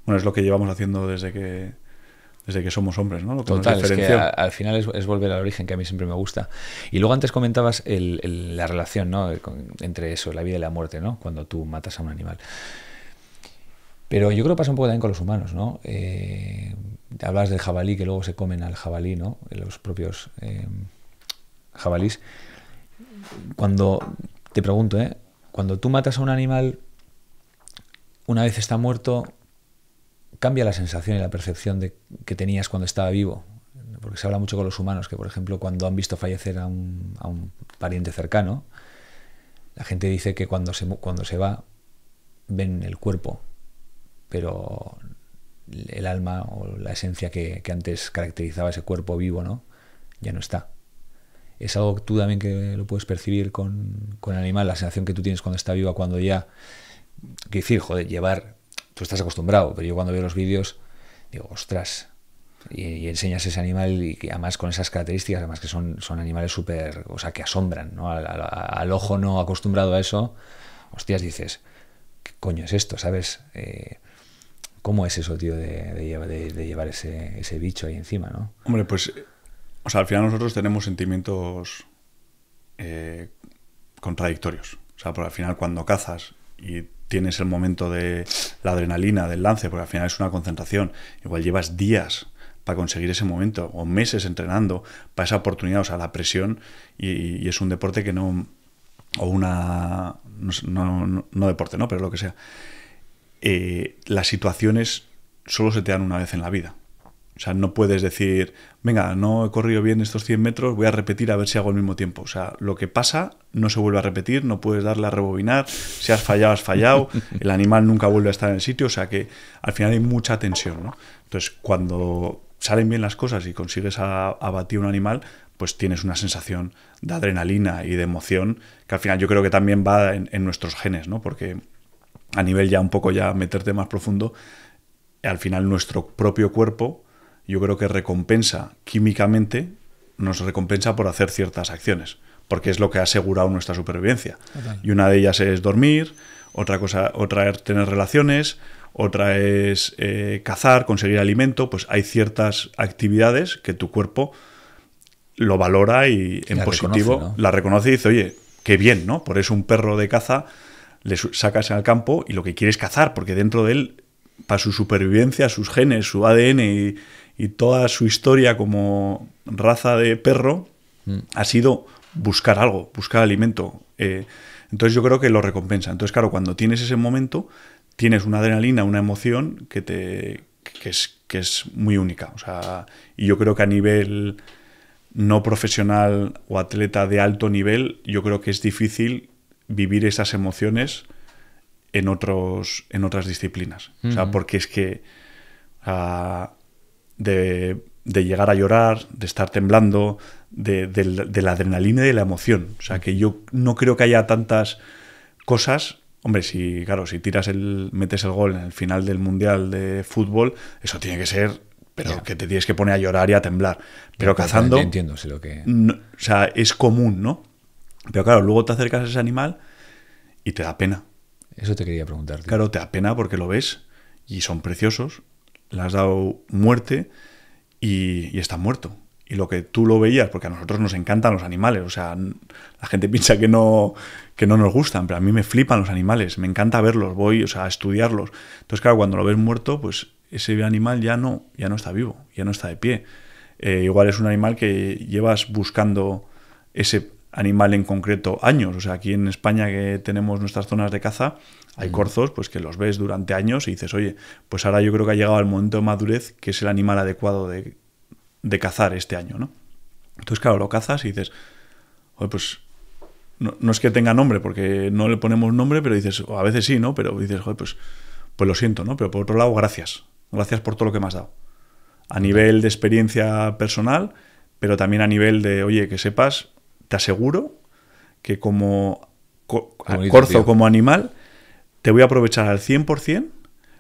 Bueno, es lo que llevamos haciendo desde que desde que somos hombres, ¿no? Total, es que al final es, volver al origen, que a mí siempre me gusta. Y luego antes comentabas la relación, ¿no? entre eso, la vida y la muerte, ¿no? Cuando tú matas a un animal. Pero yo creo que pasa un poco también con los humanos, ¿no? Eh, hablas del jabalí, que luego se comen al jabalí, ¿no? Los propios eh, jabalís. Cuando, te pregunto, ¿eh? Cuando tú matas a un animal, una vez está muerto, cambia la sensación y la percepción de, que tenías cuando estaba vivo. Porque se habla mucho con los humanos que, por ejemplo, cuando han visto fallecer a un, pariente cercano, la gente dice que cuando se, cuando se va ven el cuerpo, pero el alma o la esencia que, antes caracterizaba ese cuerpo vivo, ¿no? Ya no está. Es algo que tú también que lo puedes percibir con, con el animal, la sensación que tú tienes cuando está vivo, cuando ya... Que decir, joder, llevar tú estás acostumbrado, pero yo cuando veo los vídeos digo, ostras, y, enseñas ese animal y que además con esas características, además que son, son animales súper, o sea, que asombran, ¿no? Al, ojo no acostumbrado a eso, hostias, dices, ¿qué coño es esto? ¿Sabes? Eh, ¿Cómo es eso, tío, de, de, de, llevar ese, ese, bicho ahí encima, no? Hombre, pues, eh, o sea, al final nosotros tenemos sentimientos eh, contradictorios. O sea, porque al final cuando cazas y tienes el momento de la adrenalina, del lance, porque al final es una concentración, igual llevas días para conseguir ese momento o meses entrenando para esa oportunidad, o sea, la presión y, es un deporte que no, o una, no, deporte, ¿no? Pero lo que sea. Eh, las situaciones solo se te dan una vez en la vida. O sea, no puedes decir, venga, no he corrido bien estos 100 metros, voy a repetir a ver si hago al mismo tiempo. O sea, lo que pasa no se vuelve a repetir, no puedes darle a rebobinar, si has fallado, has fallado, [laughs] el animal nunca vuelve a estar en el sitio, o sea que al final hay mucha tensión, ¿no? Entonces, cuando salen bien las cosas y consigues abatir un animal, pues tienes una sensación de adrenalina y de emoción que al final yo creo que también va en, en nuestros genes, ¿no? Porque a nivel ya un poco ya meterte más profundo, al final nuestro propio cuerpo yo creo que recompensa químicamente, nos recompensa por hacer ciertas acciones, porque es lo que ha asegurado nuestra supervivencia. Y una de ellas es dormir, otra cosa, otra es tener relaciones, otra es eh, cazar, conseguir alimento. Pues hay ciertas actividades que tu cuerpo lo valora y en positivo la reconoce y dice, oye, qué bien, ¿no? Por eso un perro de caza le sacas al campo y lo que quiere es cazar, porque dentro de él, para su supervivencia, sus genes, su ADN y, y toda su historia como raza de perro mm. ha sido buscar algo, buscar alimento. Eh, entonces yo creo que lo recompensa. Entonces, claro, cuando tienes ese momento, tienes una adrenalina, una emoción que te. que es, que es muy única. O sea, y yo creo que a nivel no profesional o atleta de alto nivel, yo creo que es difícil vivir esas emociones en otros. en otras disciplinas. porque es que. Ah, de, llegar a llorar, de estar temblando, de, la adrenalina y de la emoción. O sea, que yo no creo que haya tantas cosas. Hombre, si, claro, si tiras el, metes el gol en el final del Mundial de Fútbol, eso tiene que ser pero que te tienes que poner a llorar y a temblar. Pero cazando. entiendo, lo que. o sea, es común, ¿no? Pero claro, luego te acercas a ese animal y te da pena. Eso te quería preguntarte. Claro, te da pena porque lo ves y son preciosos le has dado muerte y, está muerto. Y lo que tú lo veías, porque a nosotros nos encantan los animales, o sea, la gente [laughs] piensa que no, que no nos gustan, pero a mí me flipan los animales, me encanta verlos, voy a estudiarlos. Entonces, claro, cuando lo ves muerto, pues ese animal ya no, ya no está vivo, ya no está de pie. Eh, igual es un animal que llevas buscando ese animal en concreto años. O sea, aquí en España que tenemos nuestras zonas de caza, hay mm. corzos pues que los ves durante años y dices, oye, pues ahora yo creo que ha llegado el momento de madurez que es el animal adecuado de, cazar este año, ¿no? Entonces, claro, lo cazas y dices, oye, pues no, es que tenga nombre, porque no le ponemos nombre, pero dices, a veces sí, ¿no? Pero dices, joder, pues, pues lo siento, ¿no? Pero por otro lado, gracias. Gracias por todo lo que me has dado. A nivel de experiencia personal, pero también a nivel de, oye, que sepas, te aseguro que como corzo, como animal, te voy a aprovechar al 100%,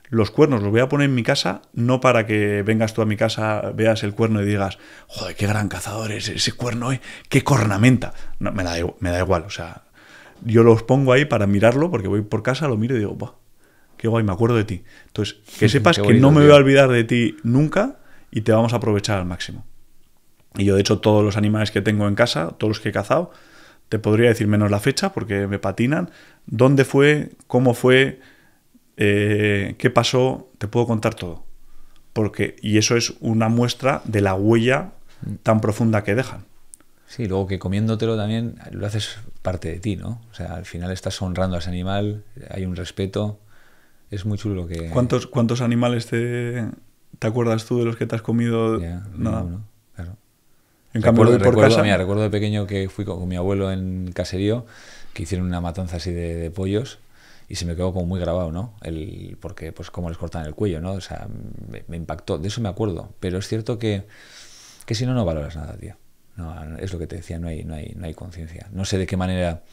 los cuernos los voy a poner en mi casa, no para que vengas tú a mi casa, veas el cuerno y digas, joder, qué gran cazador es ese cuerno, eh, qué cornamenta. No, me da, me da igual, o sea, yo los pongo ahí para mirarlo, porque voy por casa, lo miro y digo, Buah, qué guay, me acuerdo de ti. Entonces, que [laughs] sepas que no me voy a olvidar de ti nunca y te vamos a aprovechar al máximo. Y yo, de hecho, todos los animales que tengo en casa, todos los que he cazado, te podría decir menos la fecha porque me patinan, dónde fue, cómo fue, eh, qué pasó, te puedo contar todo. Porque, y eso es una muestra de la huella mm. tan profunda que dejan. Sí, luego que comiéndotelo también lo haces parte de ti, ¿no? O sea, al final estás honrando a ese animal, hay un respeto. Es muy chulo que. ¿Cuántos, animales te, acuerdas tú de los que te has comido? No, no recuerdo, de pequeño que fui con, mi abuelo en caserío, que hicieron una matanza así de, pollos y se me quedó como muy grabado, ¿no? El, porque, pues, cómo les cortan el cuello, ¿no? O sea, me, impactó, de eso me acuerdo. Pero es cierto que, que si no, no valoras nada, tío. es lo que te decía, no hay, no hay, no hay conciencia. No sé de qué manera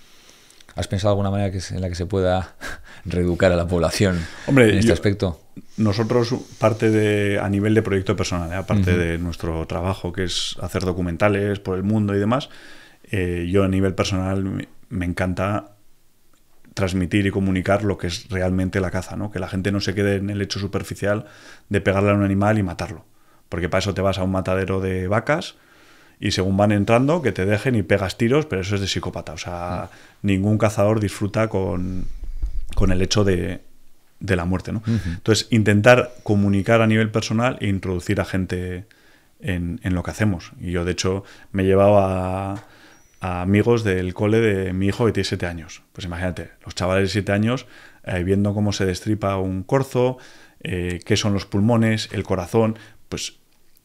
¿Has pensado alguna manera en la que se pueda [laughs] reeducar a la población en este aspecto? Nosotros, parte de, a nivel de proyecto personal, ¿eh? aparte de nuestro trabajo que es hacer documentales por el mundo y demás, eh, yo a nivel personal me encanta transmitir y comunicar lo que es realmente la caza, ¿no? Que la gente no se quede en el hecho superficial de pegarle a un animal y matarlo. Porque para eso te vas a un matadero de vacas, y según van entrando, que te dejen y pegas tiros, pero eso es de psicópata. O sea, mm ningún cazador disfruta con, el hecho de, la muerte. ¿no? Entonces, intentar comunicar a nivel personal e introducir a gente en, lo que hacemos. Y yo, de hecho, me llevaba llevado a, amigos del cole de mi hijo que tiene 7 años. Pues imagínate, los chavales de 7 años eh, viendo cómo se destripa un corzo, eh, qué son los pulmones, el corazón, pues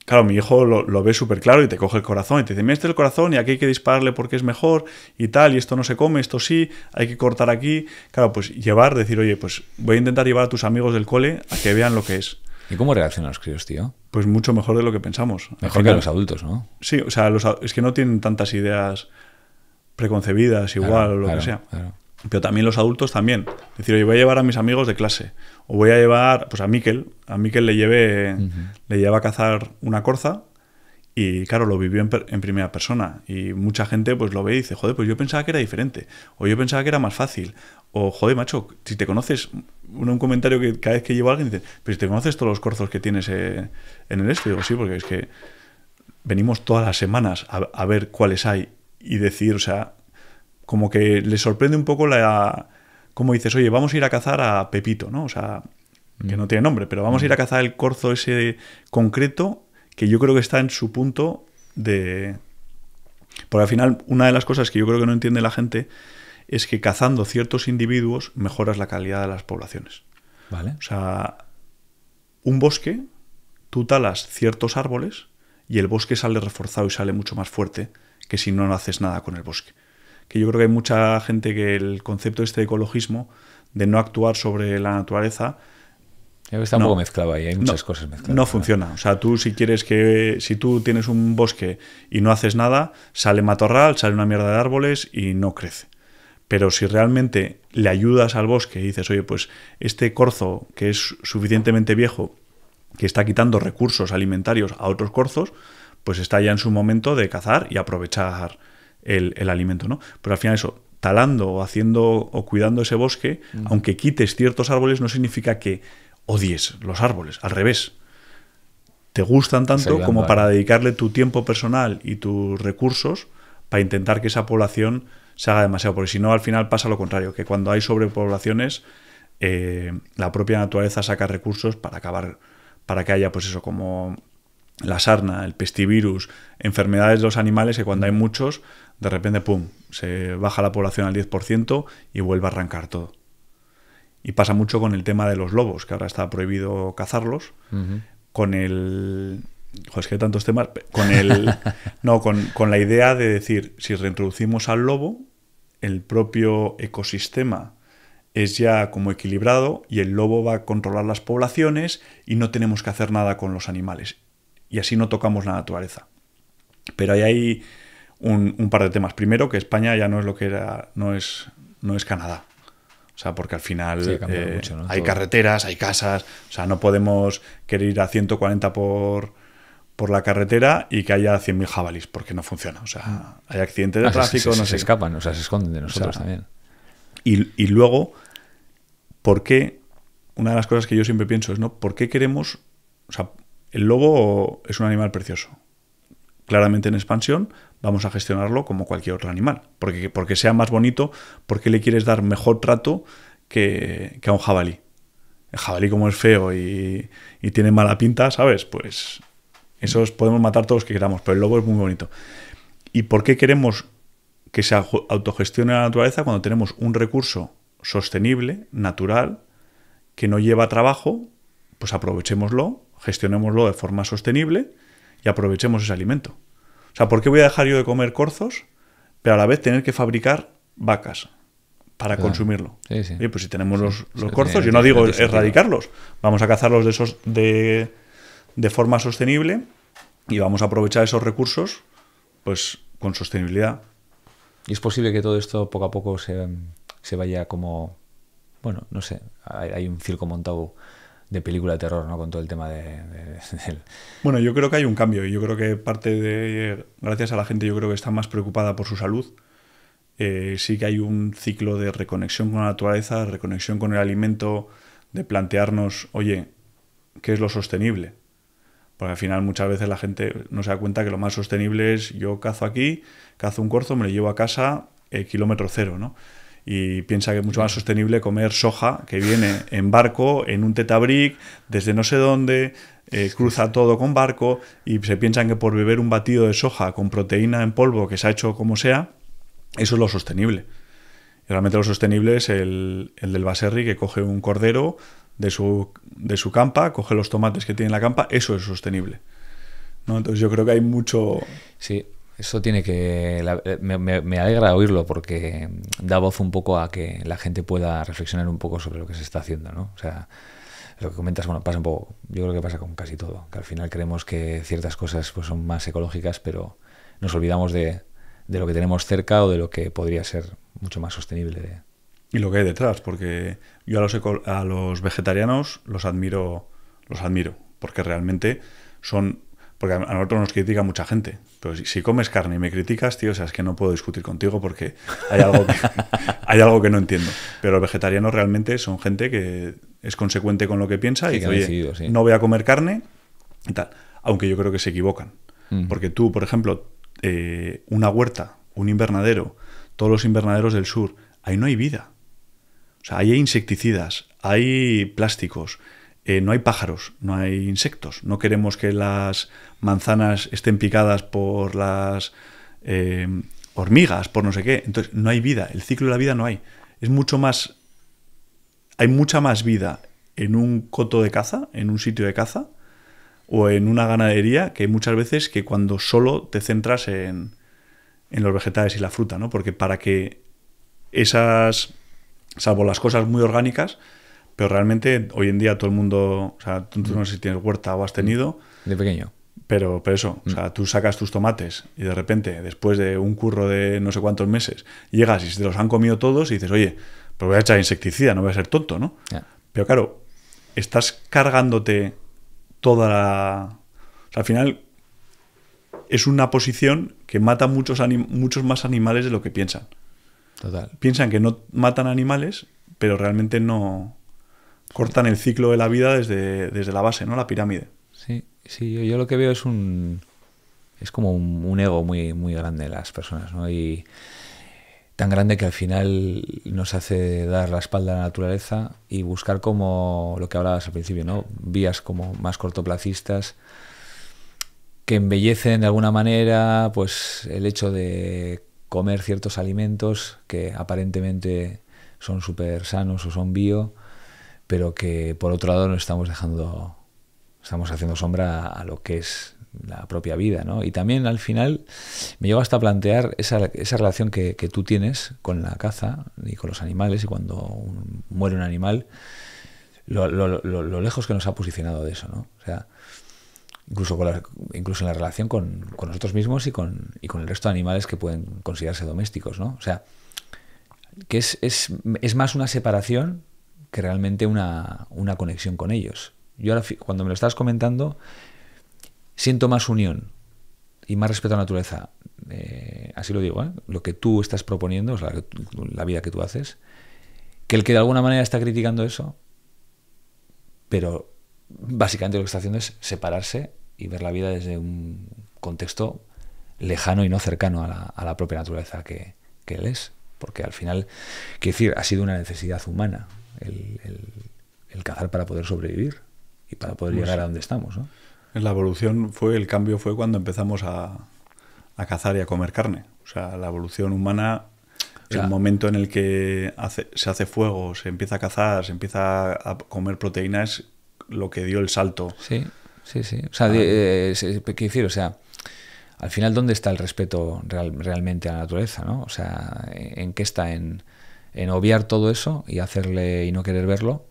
Claro, mi hijo lo, ve súper claro y te coge el corazón y te dice, mira, este es el corazón y aquí hay que dispararle porque es mejor y tal, y esto no se come, esto sí, hay que cortar aquí. Claro, pues llevar, decir, oye, pues voy a intentar llevar a tus amigos del cole a que vean lo que es. ¿Y cómo reaccionan los críos, tío? Pues mucho mejor de lo que pensamos. Mejor que los adultos, ¿no? Sí, o sea, es que no tienen tantas ideas preconcebidas igual o lo que sea. Pero también los adultos también. decir, oye, voy a llevar a mis amigos de clase o voy a llevar, pues a Miquel, a Miquel le llevé, le lleva a cazar una corza y claro, lo vivió en, primera persona y mucha gente pues lo ve y dice, joder, pues yo pensaba que era diferente, o yo pensaba que era más fácil, o joder, macho, si te conoces, un, un comentario que cada vez que llevo a alguien dice, pero si te conoces todos los corzos que tienes eh, en el este, digo, sí, porque es que venimos todas las semanas a, a ver cuáles hay y decir, o sea, como que le sorprende un poco la como dices, oye, vamos a ir a cazar a Pepito, ¿no? O sea, que no mm. tiene nombre, pero vamos a ir a mm. cazar el corzo ese concreto que yo creo que está en su punto de... Porque al final una de las cosas que yo creo que no entiende la gente es que cazando ciertos individuos mejoras la calidad de las poblaciones. Vale. O sea, un bosque, tú talas ciertos árboles y el bosque sale reforzado y sale mucho más fuerte que si no haces nada con el bosque que yo creo que hay mucha gente que el concepto este ecologismo, de no actuar sobre la naturaleza, está un poco mezclado ahí, hay muchas cosas mezcladas. No funciona. O sea, tú si quieres que. Si tú tienes un bosque y no haces nada, sale matorral, sale una mierda de árboles y no crece. Pero si realmente le ayudas al bosque y dices, oye, pues este corzo que es suficientemente viejo, que está quitando recursos alimentarios a otros corzos, pues está ya en su momento de cazar y aprovechar el, alimento, ¿no? Pero al final eso, talando o haciendo o cuidando ese bosque, mm. aunque quites ciertos árboles, no significa que odies los árboles, al revés. Te gustan tanto como para dedicarle tu tiempo personal y tus recursos para intentar que esa población se haga demasiado, porque si no al final pasa lo contrario, que cuando hay sobrepoblaciones, eh, la propia naturaleza saca recursos para acabar, para que haya pues eso, como la sarna, el pestivirus, enfermedades de los animales que cuando hay mm. muchos de repente, pum, se baja la población al 10% y vuelve a arrancar todo. Y pasa mucho con el tema de los lobos, que ahora está prohibido cazarlos. Con el. Joder, es que hay tantos temas. Con el. [laughs] no, con, con, la idea de decir, si reintroducimos al lobo, el propio ecosistema es ya como equilibrado y el lobo va a controlar las poblaciones y no tenemos que hacer nada con los animales. Y así no tocamos la naturaleza. Pero ahí hay un, par de temas. Primero, que España ya no es lo que era, no es, no es Canadá. O sea, porque al final eh, hay carreteras, hay casas, o sea, no podemos querer ir a 140 por, por la carretera y que haya 100.000 jabalís, porque no funciona. O sea, ah. hay accidentes de ah, tráfico, se, no se, escapan, o sea, se esconden de nosotros también. Y, y, luego, ¿por qué? Una de las cosas que yo siempre pienso es, ¿no? ¿Por qué queremos... O sea, el lobo es un animal precioso, claramente en expansión, vamos a gestionarlo como cualquier otro animal. Porque, porque sea más bonito, porque le quieres dar mejor trato que, a un jabalí? El jabalí como es feo y, tiene mala pinta, ¿sabes? Pues esos podemos matar todos los que queramos, pero el lobo es muy bonito. ¿Y por qué queremos que se autogestione la naturaleza cuando tenemos un recurso sostenible, natural, que no lleva trabajo? Pues aprovechémoslo, gestionémoslo de forma sostenible y aprovechemos ese alimento. O sea, ¿por qué voy a dejar yo de comer corzos, pero a la vez tener que fabricar vacas? para ah, consumirlo. Sí, sí. pues si tenemos los, los corzos, yo no digo erradicarlos, vamos a cazarlos de, esos, de, forma sostenible y vamos a aprovechar esos recursos pues con sostenibilidad. Y es posible que todo esto poco a poco se, vaya como, bueno, no sé, hay, hay un circo montado de película de terror, ¿no? Con todo el tema de, [laughs] Bueno, yo creo que hay un cambio y yo creo que parte de... Gracias a la gente yo creo que está más preocupada por su salud. Eh, sí que hay un ciclo de reconexión con la naturaleza, reconexión con el alimento, de plantearnos, oye, ¿qué es lo sostenible? Porque al final muchas veces la gente no se da cuenta que lo más sostenible es yo cazo aquí, cazo un corzo, me lo llevo a casa, eh, kilómetro cero, ¿no? y piensa que es mucho más sostenible comer soja que viene en barco, en un tetabric, desde no sé dónde, eh, cruza todo con barco y se piensan que por beber un batido de soja con proteína en polvo que se ha hecho como sea, eso es lo sostenible. realmente lo sostenible es el, del baserri que coge un cordero de su, de su campa, coge los tomates que tiene en la campa, eso es sostenible. Entonces yo creo que hay mucho... Sí, eso tiene que. Eh, me, alegra oírlo porque da voz un poco a que la gente pueda reflexionar un poco sobre lo que se está haciendo, ¿no? O sea, lo que comentas, bueno, pasa un poco. Yo creo que pasa con casi todo. Que al final creemos que ciertas cosas pues, son más ecológicas, pero nos olvidamos de, de lo que tenemos cerca o de lo que podría ser mucho más sostenible. Y lo que hay detrás, porque yo a los, a los vegetarianos los admiro, los admiro, porque realmente son porque a nosotros nos critica mucha gente. Pero si, comes carne y me criticas, tío, es que no puedo discutir contigo porque hay algo que, [laughs] hay algo que no entiendo. Pero los vegetarianos realmente son gente que es consecuente con lo que piensa y dice, oye, no voy a comer carne y tal. Aunque yo creo que se equivocan. Mm. Porque tú, por ejemplo, eh, una huerta, un invernadero, todos los invernaderos del sur, ahí no hay vida. O sea, ahí hay insecticidas, hay plásticos, eh, no hay pájaros, no hay insectos. No queremos que las manzanas estén picadas por las eh, hormigas, por no sé qué. Entonces, no hay vida. El ciclo de la vida no hay. Es mucho más. Hay mucha más vida en un coto de caza, en un sitio de caza, o en una ganadería, que muchas veces que cuando solo te centras en, en los vegetales y la fruta, ¿no? Porque para que esas, salvo las cosas muy orgánicas, pero realmente hoy en día todo el mundo, o sea, tú, no sé si tienes huerta o has tenido. De pequeño. Pero, pero eso, o sea, mm. tú sacas tus tomates y de repente, después de un curro de no sé cuántos meses, llegas y se los han comido todos y dices, oye, pero pues voy a echar insecticida, no voy a ser tonto, ¿no? Pero claro, estás cargándote toda la... O sea, al final es una posición que mata muchos, muchos más animales de lo que piensan. Total. Piensan que no matan animales, pero realmente no cortan el ciclo de la vida desde, la base, ¿no? La pirámide. Sí, sí, yo, lo que veo es un. Es como un, ego muy, muy grande de las personas, ¿no? Y tan grande que al final nos hace dar la espalda a la naturaleza y buscar como lo que hablabas al principio, ¿no? Vías como más cortoplacistas que embellecen de alguna manera pues el hecho de comer ciertos alimentos que aparentemente son súper sanos o son bio, pero que por otro lado no estamos dejando, estamos haciendo sombra a lo que es la propia vida, ¿no? Y también al final me lleva hasta plantear esa, relación que, tú tienes con la caza y con los animales y cuando muere un animal, lo, lejos que nos ha posicionado de eso, ¿no? O sea, incluso, con incluso en la relación con, nosotros mismos y con, y con, el resto de animales que pueden considerarse domésticos, ¿no? O sea, que es, es más una separación que realmente una, conexión con ellos. Yo ahora, cuando me lo estás comentando, siento más unión y más respeto a la naturaleza. Eh, así lo digo, ¿eh? lo que tú estás proponiendo, la, vida que tú haces, que el que de alguna manera está criticando eso, pero básicamente lo que está haciendo es separarse y ver la vida desde un contexto lejano y no cercano a la, propia naturaleza que, que él es. Porque al final, quiero decir, ha sido una necesidad humana el, cazar para poder sobrevivir y para poder pues llegar a donde estamos. ¿no? La evolución fue, el cambio fue cuando empezamos a, cazar y a comer carne. O sea, la evolución humana, el momento en el que se hace fuego, se empieza a cazar, se empieza a comer proteínas, lo que dio el salto. Sí, sí, sí. O sea, ah. eh, ¿qué decir? O sea, al final, ¿dónde está el respeto realmente a la naturaleza? O sea, ¿en qué está? En, en obviar todo eso y hacerle y no querer verlo,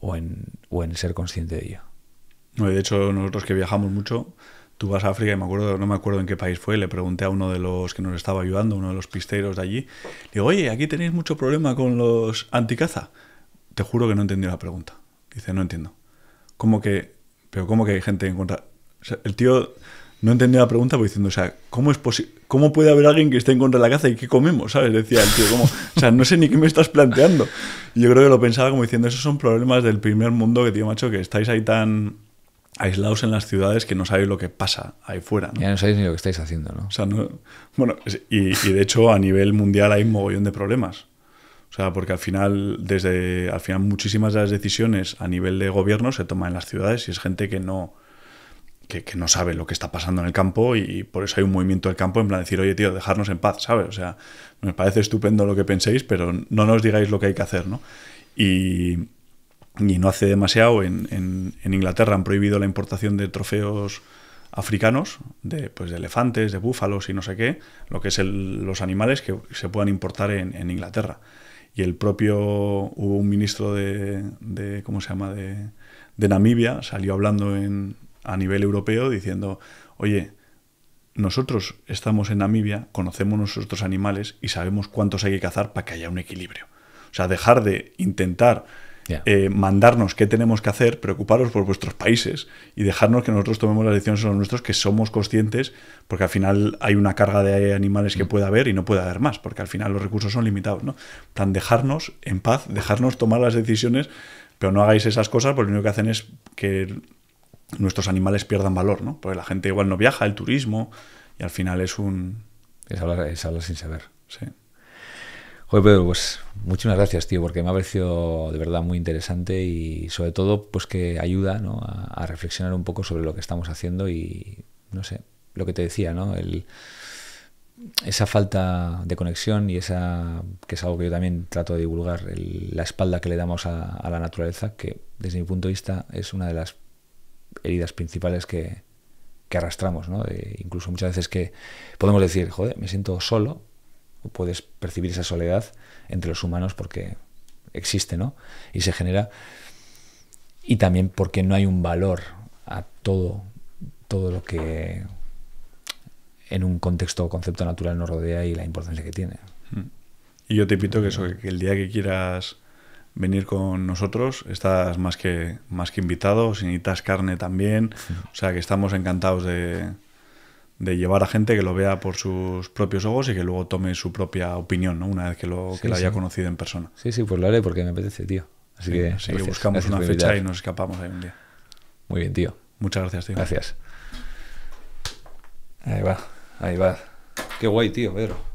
o en, o en ser consciente de ello. No, de hecho, nosotros que viajamos mucho, tú vas a África y me acuerdo, no me acuerdo en qué país fue, le pregunté a uno de los que nos estaba ayudando, uno de los pisteros de allí, le digo, oye, aquí tenéis mucho problema con los anticaza. Te juro que no entendí la pregunta. Dice, no entiendo. ¿Cómo que, pero cómo que hay gente en contra? el tío no entendía la pregunta, pues diciendo, o sea, ¿cómo, es ¿cómo puede haber alguien que esté en contra de la caza y qué comemos? ¿Sabes? Decía el tío, como, o sea, no sé ni qué me estás planteando. yo creo que lo pensaba como diciendo, esos son problemas del primer mundo que, tío, macho, que estáis ahí tan aislados en las ciudades que no sabéis lo que pasa ahí fuera. Ya no sabéis ni lo que estáis haciendo, ¿no? bueno, y, de hecho a nivel mundial hay un mogollón de problemas. O sea, porque al final, desde, al final muchísimas de las decisiones a nivel de gobierno se toman en las ciudades y es gente que no, que, no sabe lo que está pasando en el campo y por eso hay un movimiento del campo en plan de decir, oye tío, dejarnos en paz, ¿sabes? O sea, me parece estupendo lo que penséis, pero no nos digáis lo que hay que hacer, ¿no? Y, no hace demasiado en, en, Inglaterra han prohibido la importación de trofeos africanos, de, pues, de elefantes, de búfalos y no sé qué, lo que es los animales que se puedan importar en, Inglaterra. Y el propio, hubo un ministro de, de ¿cómo se llama?, de, de Namibia, salió hablando en, a nivel europeo diciendo, oye, nosotros estamos en Namibia, conocemos nuestros animales y sabemos cuántos hay que cazar para que haya un equilibrio. O sea, dejar de intentar eh, mandarnos qué tenemos que hacer, preocuparos por vuestros países y dejarnos que nosotros tomemos las decisiones los nuestros, que somos conscientes, porque al final hay una carga de animales que mm. puede haber y no puede haber más, porque al final los recursos son limitados. ¿no? Plan, dejarnos en paz, dejarnos tomar las decisiones, pero no hagáis esas cosas, porque lo único que hacen es que nuestros animales pierdan valor, ¿no? Porque la gente igual no viaja, el turismo, y al final es un... Es hablar, sin saber. Sí. Joder, Pedro, pues muchísimas gracias, tío, porque me ha parecido de verdad muy interesante y sobre todo pues que ayuda ¿no? a, reflexionar un poco sobre lo que estamos haciendo y, no sé, lo que te decía, ¿no? El, esa falta de conexión y esa, que es algo que yo también trato de divulgar, la espalda que le damos a la naturaleza, que desde mi punto de vista es una de las heridas principales que, arrastramos, ¿no? incluso muchas veces que podemos decir, joder, me siento solo, o puedes percibir esa soledad entre los humanos porque existe, ¿no? Y se genera. Y también porque no hay un valor a todo, todo lo que en un contexto o concepto natural nos rodea y la importancia que tiene. Mm. Y yo te pito que que el día que quieras venir con nosotros. Estás más que, más que invitado, si necesitas carne también. O sea que estamos encantados de, llevar a gente que lo vea por sus propios ojos y que luego tome su propia opinión, ¿no? Una vez que lo, que la haya conocido en persona. Sí, sí, pues lo haré porque me apetece, tío. Así, que, buscamos una fecha y nos escapamos ahí un día. Muy bien, tío. Muchas gracias, tío. Gracias. Ahí va, ahí va. Qué guay, tío, Pedro.